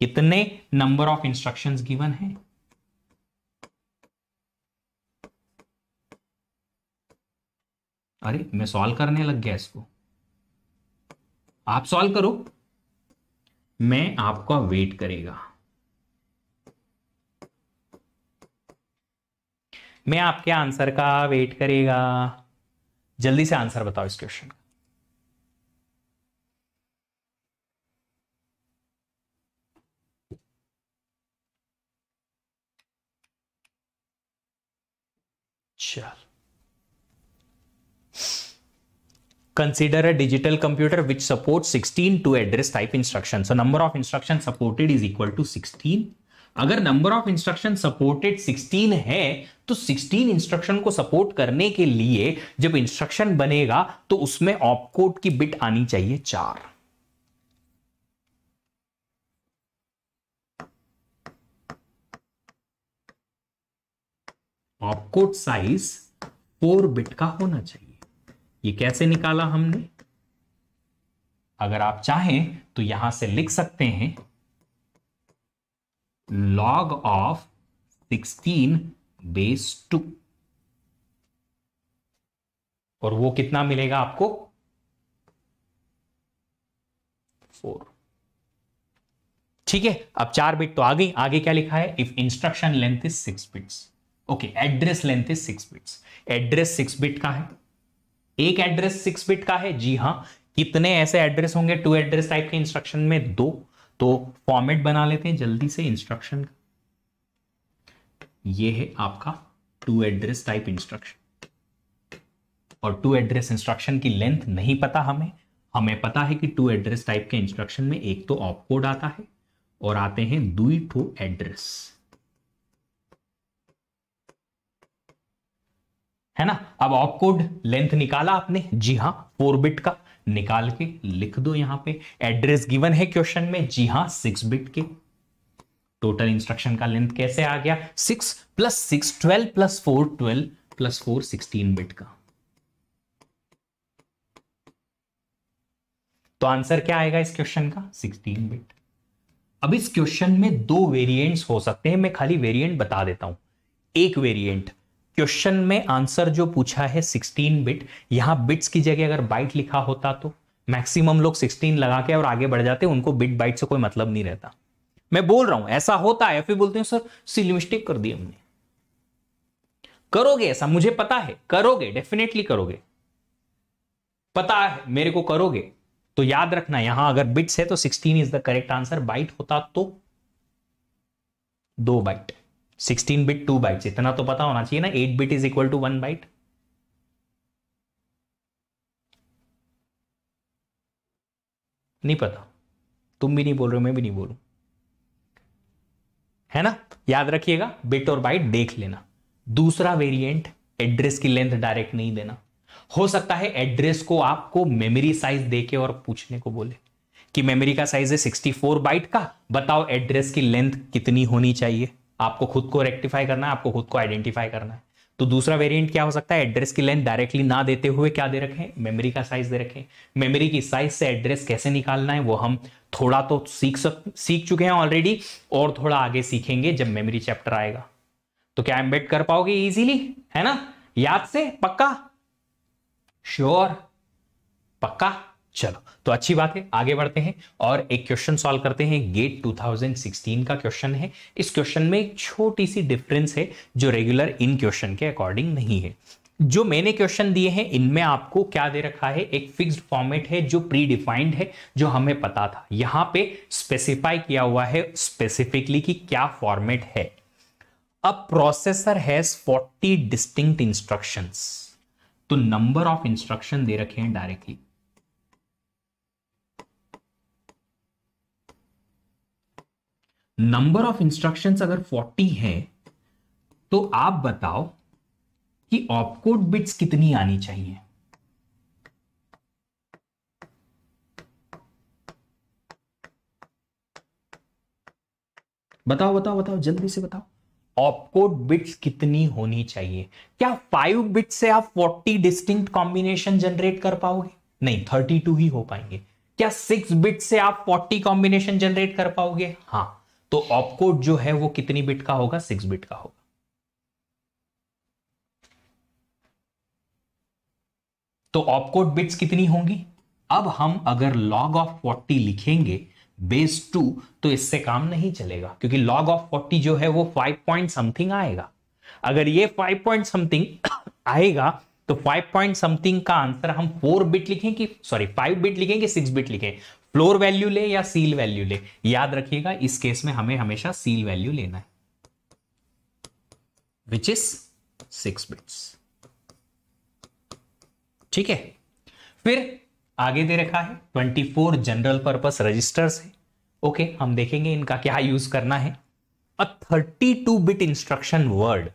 कितने नंबर ऑफ इंस्ट्रक्शंस गिवन है अरे मैं सॉल्व करने लग गया इसको आप सॉल्व करो मैं आपका वेट करेगा मैं आपके आंसर का वेट करेगा जल्दी से आंसर बताओ इस question Consider a digital computer which supports 16 to address type instruction. So number of instruction supported is equal to 16. agar number of instruction supported 16 hai to 16 instruction ko support karne ke liye jab instruction banega to usme opcode ki bit aani chahiye 4 opcode size four bit का होना चाहिए ये कैसे निकाला हमने अगर आप चाहें तो यहां से लिख सकते हैं log ऑफ 16 बेस टू और वो कितना मिलेगा आपको फोर ठीक है अब चार बिट तो आ गई आगे क्या लिखा है if instruction length is six bits okay address length is six bits address six bit का है एक एड्रेस सिक्स बिट का है जी हाँ कितने ऐसे एड्रेस होंगे टू एड्रेस टाइप के इंस्ट्रक्शन में दो तो फॉर्मेट बना लेते हैं जल्दी से इंस्ट्रक्शन का ये है आपका टू एड्रेस टाइप इंस्ट्रक्शन और टू एड्रेस इंस्ट्रक्शन की लेंथ नहीं पता हमें हमें पता है कि टू एड्रेस टाइप के इंस्ट्रक्शन में एक तो ऑप कोड आता है और आते हैं दुई टू एड्रेस है ना अब ऑपकोड लेंथ निकाला आपने जी हाँ फोर बिट का निकाल के लिख दो यहां पे एड्रेस गिवन है क्वेश्चन में जी हाँ सिक्स बिट के टोटल इंस्ट्रक्शन का लेंथ कैसे आ गया six plus six twelve plus four twelve plus four sixteen bit का तो आंसर क्या आएगा इस क्वेश्चन का सिक्सटीन बिट अब इस क्वेश्चन में दो वेरिएंट्स हो सकते हैं मैं खाली वेरिएंट बता देता हूं एक वेरिएंट क्वेश्चन में आंसर जो पूछा है 16 बिट यहां बिट्स की जगह अगर बाइट लिखा होता तो मैक्सिमम लोग 16 लगा के और आगे बढ़ जाते उनको बिट बाइट से कोई मतलब नहीं रहता मैं बोल रहा हूं ऐसा होता है फिर बोलते हैं सर सिल मिस्टेक कर दी हमने करोगे ऐसा मुझे पता है करोगे डेफिनेटली करोगे पता है मेरे को करोगे तो याद रखना यहां अगर बिट्स है तो 16 is the correct answer byte होता तो दो byte sixteen bit two byte इतना तो पता होना चाहिए ना eight bit is equal to one byte नहीं पता तुम भी नहीं बोल रहे हो मैं भी नहीं बोलू है ना याद रखिएगा बिट और बाइट देख लेना दूसरा वेरिएंट एड्रेस की लेंथ डायरेक्ट नहीं देना हो सकता है एड्रेस को आपको मेमोरी साइज देके और पूछने को बोले कि मेमोरी का साइज है 64 बाइट का बताओ एड्रेस की लेंथ कितनी होनी चाहिए आपको खुद को रेक्टिफाई करना है आपको खुद को आइडेंटिफाई करना है तो दूसरा वेरिएंट क्या हो सकता है एड्रेस की लेंथ डायरेक्टली ना देते हुए क्या दे रखें मेमोरी का साइज दे रखें मेमोरी की साइज से एड्रेस कैसे निकालना है वो हम थोड़ा तो सीख सक सीख चुके हैं ऑलरेडी और थोड़ा आगे सीखेंगे जब मेमोरी चैप्टर आएगा तो क्या एम्बेड कर पाओगे इजीली है ना याद से पक्का श्योर पक्का चलो तो अच्छी बात है आगे बढ़ते हैं और एक क्वेश्चन सॉल्व करते हैं गेट 2016 का क्वेश्चन है इस क्वेश्चन में एक छोटी सी डिफरेंस है जो रेगुलर इन क्वेश्चन के अकॉर्डिंग नहीं है जो मैंने क्वेश्चन दिए हैं इनमें आपको क्या दे रखा है एक फिक्स्ड फॉर्मेट है जो प्री डिफाइंड है जो हमें पता था यहां पे स्पेसिफाई किया हुआ है स्पेसिफिकली कि क्या फॉर्मेट है अब प्रोसेसर हैज 40 डिस्टिंक्ट इंस्ट्रक्शंस तो नंबर ऑफ इंस्ट्रक्शन दे रखे हैं डायरेक्टली नंबर ऑफ इंस्ट्रक्शंस अगर 40 है तो आप बताओ कि ऑपकोड बिट्स कितनी आनी चाहिए बताओ बताओ बताओ जल्दी से बताओ ऑपकोड बिट्स कितनी होनी चाहिए क्या फाइव बिट से आप फोर्टी डिस्टिंक्ट कॉम्बिनेशन जनरेट कर पाओगे नहीं थर्टी टू ही हो पाएंगे क्या सिक्स बिट से आप फोर्टी कॉम्बिनेशन जनरेट कर पाओगे हाँ तो ऑपकोड जो है वो कितनी बिट का होगा सिक्स बिट का होगा तो ऑपकोड बिट्स कितनी होंगी अब हम अगर लॉग ऑफ फोर्टी लिखेंगे बेस टू तो इससे काम नहीं चलेगा क्योंकि लॉग ऑफ फोर्टी जो है वो फाइव पॉइंट समथिंग आएगा अगर ये फाइव पॉइंट समथिंग आएगा तो फाइव पॉइंट समथिंग का आंसर हम फोर बिट लिखें कि सॉरी फाइव बिट लिखें कि सिक्स बिट लिखें फ्लोर वैल्यू ले या सील वैल्यू ले याद रखिएगा इस केस में हमें हमेशा सील वैल्यू लेना है विच इज सिक्स बिट्स ठीक है फिर आगे दे रखा है 24 जनरल पर्पस रजिस्टर्स है ओके हम देखेंगे इनका क्या यूज करना है a 32 bit instruction word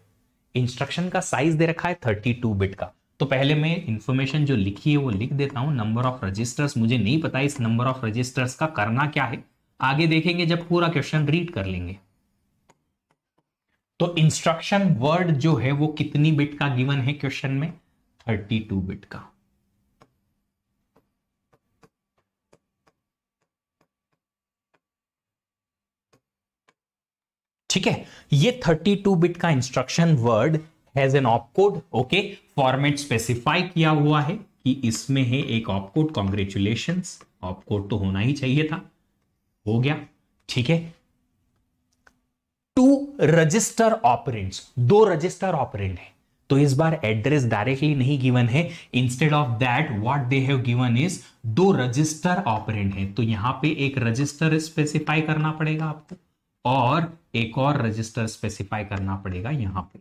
instruction का साइज दे रखा है 32 बिट का तो पहले मैं इन्फॉर्मेशन जो लिखी है वो लिख देता हूँ नंबर ऑफ रजिस्टर्स मुझे नहीं पता इस नंबर ऑफ रजिस्टर्स का करना क्या है आगे देखेंगे जब पूरा क्वेश्चन रीड कर लेंगे तो इंस्ट्रक्शन वर्ड जो है वो कितनी बिट का गिवन है क्वेश्चन में 32 बिट का ठीक है ये 32 बिट का instruction word has an opcode okay format specify किया हुआ है कि इसमें है एक ऑपकोड कॉन्ग्रेचुलेशन ऑपकोड तो होना ही चाहिए था हो गया ठीक है टू रजिस्टर ऑपरेंट्स दो रजिस्टर ऑपरेंट है तो इस बार एड्रेस डायरेक्टली नहीं गिवन है instead of that what they have given is दो रजिस्टर ऑपरेंट है तो यहां पे एक रजिस्टर स्पेसिफाई करना पड़ेगा आपको और एक और रजिस्टर स्पेसिफाई करना पड़ेगा यहां पे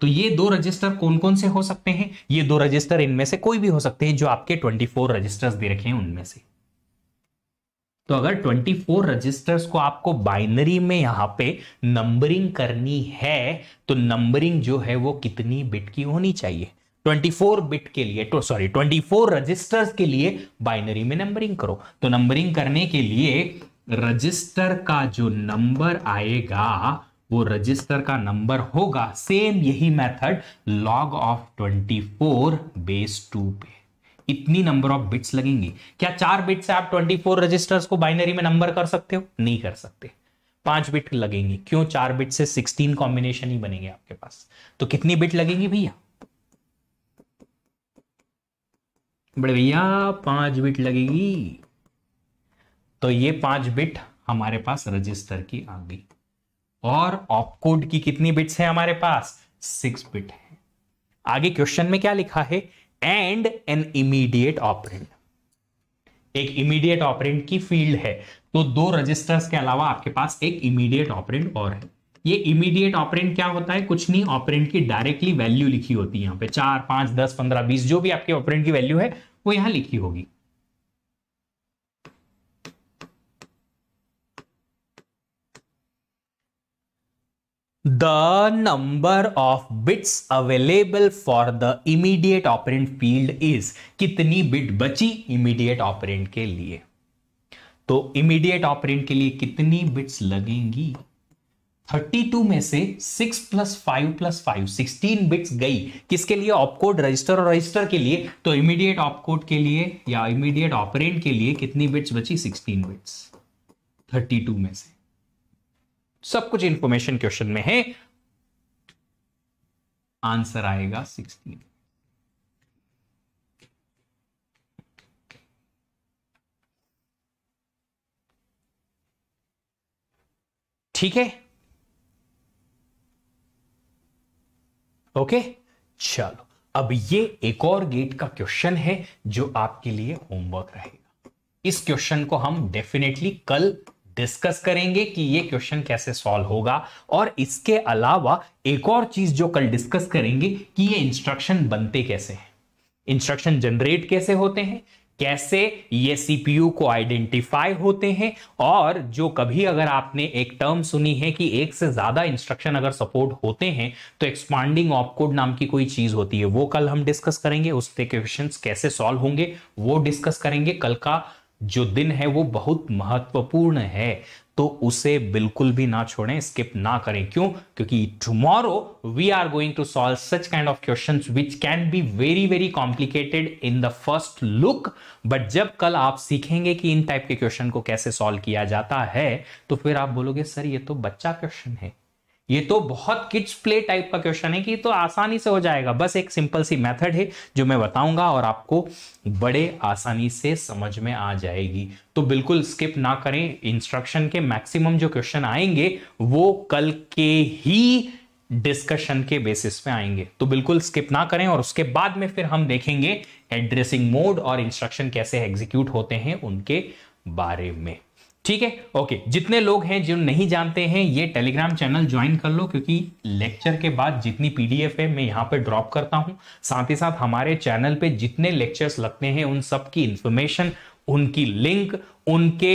तो ये दो रजिस्टर कौन कौन से हो सकते हैं ये दो रजिस्टर इनमें से कोई भी हो सकते हैं जो आपके 24 रजिस्टर्स दे रखे हैं उनमें से तो अगर 24 रजिस्टर्स को आपको बाइनरी में यहां पे नंबरिंग करनी है तो नंबरिंग जो है वो कितनी बिट की होनी चाहिए 24 बिट के लिए तो सॉरी 24 रजिस्टर्स के लिए बाइनरी में नंबरिंग करो तो नंबरिंग करने के लिए रजिस्टर का जो नंबर आएगा वो रजिस्टर का नंबर होगा सेम यही method log of 24 base two पे इतनी नंबर ऑफ बिट्स लगेंगी क्या चार बिट से आप 24 रजिस्टर्स को बाइनरी में नंबर कर सकते हो नहीं कर सकते पांच बिट लगेंगे क्यों चार बिट से 16 कॉम्बिनेशन ही बनेंगे आपके पास तो कितनी बिट लगेंगी भैया बड़े भैया पांच बिट लगेगी तो ये पांच बिट हमारे पास रजिस्टर की आ गई और ऑपकोड की कितनी बिट्स है हमारे पास सिक्स बिट है आगे क्वेश्चन में क्या लिखा है एंड एन इमीडिएट ऑपरेंट एक इमीडिएट ऑपरेंट की फील्ड है तो दो रजिस्टर्स के अलावा आपके पास एक इमीडिएट ऑपरेंट और है ये इमीडिएट ऑपरेंट क्या होता है कुछ नहीं ऑपरेंट की डायरेक्टली वैल्यू लिखी होती है यहां पे चार पांच दस पंद्रह बीस जो भी आपके ऑपरेंट की वैल्यू है वो यहां लिखी होगी The number of bits available for the immediate operand field is कितनी बिट बची immediate operand के लिए तो immediate operand के लिए कितनी बिट्स लगेंगी 32 में से 6 plus five plus five sixteen bits गई किसके लिए ऑपकोड रजिस्टर और रजिस्टर के लिए तो इमीडिएट ऑपकोड के लिए या इमीडिएट ऑपरेंट के लिए कितनी बिट्स बची 16 बिट्स 32 में से सब कुछ इंफॉर्मेशन क्वेश्चन में है आंसर आएगा सिक्सटीन ठीक है ओके चलो अब ये एक और गेट का क्वेश्चन है जो आपके लिए होमवर्क रहेगा इस क्वेश्चन को हम डेफिनेटली कल डिस्कस करेंगे कि ये क्वेश्चन कैसे सॉल्व होगा और इसके अलावा एक और चीज जो कल डिस्कस करेंगे कि ये इंस्ट्रक्शन बनते कैसे हैं इंस्ट्रक्शन जनरेट कैसे होते हैं कैसे ये सीपीयू को आइडेंटिफाई होते हैं और जो कभी अगर आपने एक टर्म सुनी है कि एक से ज्यादा इंस्ट्रक्शन अगर सपोर्ट होते हैं तो एक्सपांडिंग ऑपकोड नाम की कोई चीज होती है वो कल हम डिस्कस करेंगे उसके क्वेश्चंस कैसे सॉल्व होंगे वो डिस्कस करेंगे कल का जो दिन है वो बहुत महत्वपूर्ण है तो उसे बिल्कुल भी ना छोड़ें स्किप ना करें क्यों क्योंकि tomorrow we are going to solve such kind of question which can be very very complicated in the first look but जब कल आप सीखेंगे कि इन टाइप के क्वेश्चन को कैसे सॉल्व किया जाता है तो फिर आप बोलोगे सर ये तो बच्चा क्वेश्चन है ये तो बहुत किड्स प्ले टाइप का क्वेश्चन है कि तो आसानी से हो जाएगा बस एक सिंपल सी मेथड है जो मैं बताऊंगा और आपको बड़े आसानी से समझ में आ जाएगी तो बिल्कुल स्किप ना करें इंस्ट्रक्शन के मैक्सिमम जो क्वेश्चन आएंगे वो कल के ही डिस्कशन के बेसिस पे आएंगे तो बिल्कुल स्किप ना करें और उसके बाद में फिर हम देखेंगे एड्रेसिंग मोड और इंस्ट्रक्शन कैसे एग्जीक्यूट होते हैं उनके बारे में ठीक है ओके जितने लोग हैं जो नहीं जानते हैं ये टेलीग्राम चैनल ज्वाइन कर लो क्योंकि लेक्चर के बाद जितनी पीडीएफ है मैं यहाँ पे ड्रॉप करता हूँ साथ ही साथ हमारे चैनल पे जितने लेक्चर्स लगते हैं उन सब की इंफॉर्मेशन उनकी लिंक उनके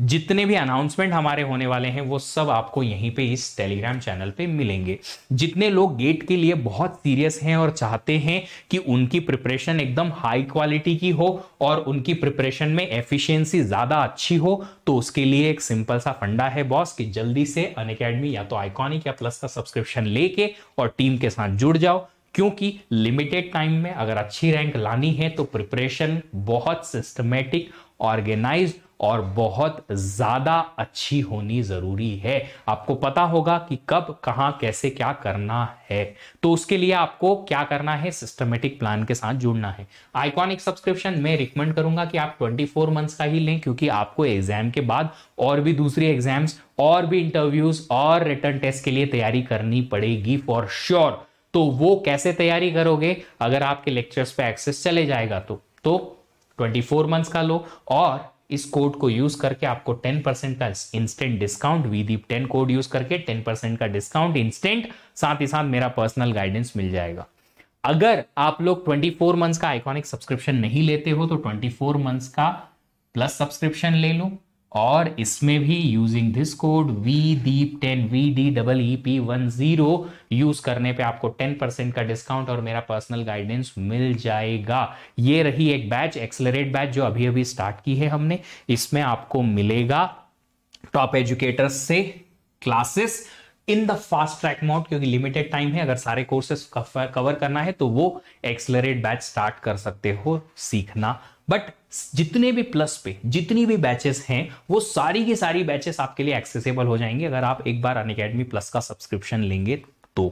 जितने भी अनाउंसमेंट हमारे होने वाले हैं वो सब आपको यहीं पे इस टेलीग्राम चैनल पे मिलेंगे जितने लोग गेट के लिए बहुत सीरियस हैं और चाहते हैं कि उनकी प्रिपरेशन एकदम हाई क्वालिटी की हो और उनकी प्रिपरेशन में एफिशिएंसी ज़्यादा अच्छी हो तो उसके लिए एक सिंपल सा फंडा है बॉस कि जल्दी से अन या तो आइकॉनिक या प्लस का सब्सक्रिप्शन लेके और टीम के साथ जुड़ जाओ क्योंकि लिमिटेड टाइम में अगर अच्छी रैंक लानी है तो प्रिपरेशन बहुत सिस्टमेटिक ऑर्गेनाइज्ड और बहुत ज़्यादा अच्छी होनी ज़रूरी है आपको पता होगा कि कब कहां कैसे क्या करना है तो उसके लिए आपको क्या करना है सिस्टमेटिक प्लान के साथ जुड़ना है आइकॉनिक सब्सक्रिप्शन मैं रिकमेंड करूंगा कि आप 24 मंथ्स का ही लें क्योंकि आपको एग्जाम के बाद और भी दूसरी एग्जाम्स और भी इंटरव्यूज और रिटर्न टेस्ट के लिए तैयारी करनी पड़ेगी फॉर श्योर तो वो कैसे तैयारी करोगे अगर आपके लेक्चर्स पे एक्सेस चले जाएगा तो तो 24 मंथ्स का लो और इस कोड को यूज करके आपको टेन परसेंट का instant discount Vdeep ten code use करके टेन परसेंट का डिस्काउंट इंस्टेंट साथ ही साथ मेरा पर्सनल गाइडेंस मिल जाएगा अगर आप लोग 24 मंथ्स का आइकॉनिक सब्सक्रिप्शन नहीं लेते हो तो 24 मंथ्स का प्लस सब्सक्रिप्शन ले लो और इसमें भी using this code V deep ten V D double E P one zero use करने पे आपको टेन परसेंट का डिस्काउंट और मेरा पर्सनल गाइडेंस मिल जाएगा ये रही एक बैच एक्सलरेट बैच जो अभी अभी स्टार्ट की है हमने इसमें आपको मिलेगा टॉप एजुकेटर्स से classes in the fast track mode क्योंकि लिमिटेड टाइम है अगर सारे कोर्सेस कवर करना है तो वो एक्सलरेट बैच स्टार्ट कर सकते हो सीखना बट जितने भी प्लस पे जितनी भी बैचेस हैं वो सारी की सारी बैचेस आपके लिए एक्सेसिबल हो जाएंगे अगर आप एक बार अनकेडमी प्लस का सब्सक्रिप्शन लेंगे तो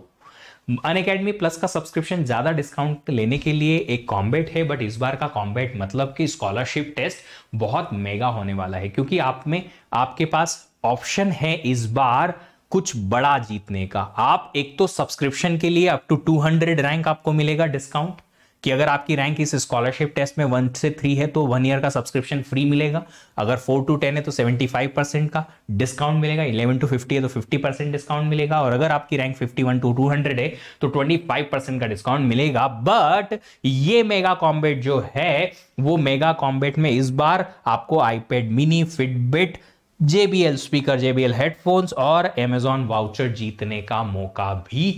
अन अकेडमी प्लस का सब्सक्रिप्शन ज़्यादा डिस्काउंट लेने के लिए एक कॉम्बेट है बट इस बार का कॉम्बेट मतलब कि स्कॉलरशिप टेस्ट बहुत मेगा होने वाला है क्योंकि आप में आपके पास ऑप्शन है इस बार कुछ बड़ा जीतने का आप एक तो सब्सक्रिप्शन के लिए अप टू 200 रैंक आपको मिलेगा डिस्काउंट कि अगर आपकी रैंक इस स्कॉलरशिप टेस्ट में वन से थ्री है तो वन ईयर का सब्सक्रिप्शन फ्री मिलेगा अगर फोर टू टेन है तो सेवेंटी फाइव परसेंट का डिस्काउंट मिलेगा इलेवन टू फिफ्टी है तो फिफ्टी परसेंट डिस्काउंट मिलेगा और अगर आपकी rank fifty one to two hundred है तो ट्वेंटी फाइव परसेंट का डिस्काउंट मिलेगा बट ये मेगा कॉम्बेट जो है वो मेगा कॉम्बेट में इस बार आपको iPad mini Fitbit JBL speaker JBL headphones और एमेजॉन वाउचर जीतने का मौका भी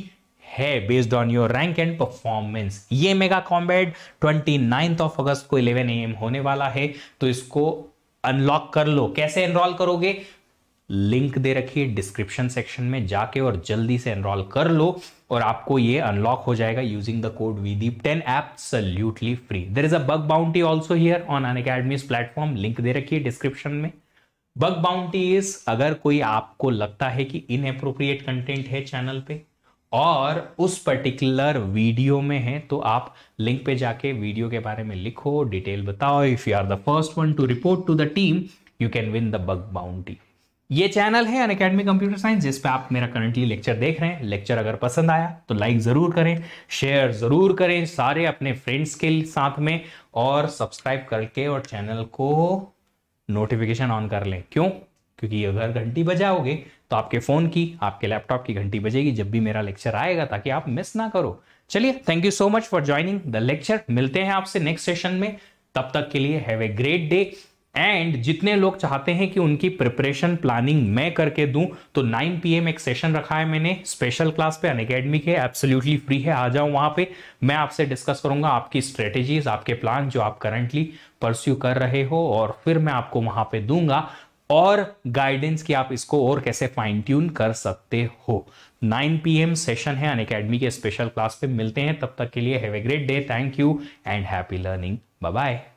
है based on your rank and performance ये mega combat twenty ninth of August को इलेवन एम होने वाला है तो इसको अनलॉक कर लो कैसे एनरोल करोगे लिंक दे रखिए डिस्क्रिप्शन सेक्शन में जाके और जल्दी से एनरोल कर लो और आपको ये अनलॉक हो जाएगा using the code Vdeep ten absolutely free there is a bug bounty also here on Unacademy platform link दे रखिए डिस्क्रिप्शन में बग बाउंटी इज अगर कोई आपको लगता है कि इनअप्रोप्रिएट कंटेंट है चैनल पे और उस पर्टिकुलर वीडियो में है तो आप लिंक पे जाके वीडियो के बारे में लिखो डिटेल बताओ if you are the first one to report to the team you can win the bug boundary ये चैनल है अन अकेडमी कंप्यूटर साइंस जिसपे आप मेरा करंटली लेक्चर देख रहे हैं लेक्चर अगर पसंद आया तो लाइक ज़रूर करें शेयर ज़रूर करें सारे अपने फ्रेंड्स के साथ में और सब्सक्राइब करके और चैनल को नोटिफिकेशन ऑन कर लें क्यों क्योंकि अगर घंटी बजाओगे तो आपके फ़ोन की आपके लैपटॉप की घंटी बजेगी जब भी मेरा लेक्चर आएगा ताकि आप मिस ना करो चलिए thank you so much for joining the lecture मिलते हैं आपसे नेक्स्ट सेशन में तब तक के लिए have a great day and जितने लोग चाहते हैं कि उनकी प्रिपरेशन प्लानिंग मैं करके दूं तो 9 पीएम एक सेशन रखा है मैंने स्पेशल क्लास पे अनकेडमी के एब्सोल्युटली फ्री है आ जाओ वहां पे मैं आपसे डिस्कस करूंगा आपकी स्ट्रेटेजीज आपके प्लान जो आप करंटली परस्यू कर रहे हो और फिर मैं आपको वहां पे दूंगा और गाइडेंस कि आप इसको और कैसे फाइन ट्यून कर सकते हो 9 एम सेशन है अन अकेडमी के स्पेशल क्लास पे मिलते हैं तब तक के लिए have a great day thank you and happy learning bye bye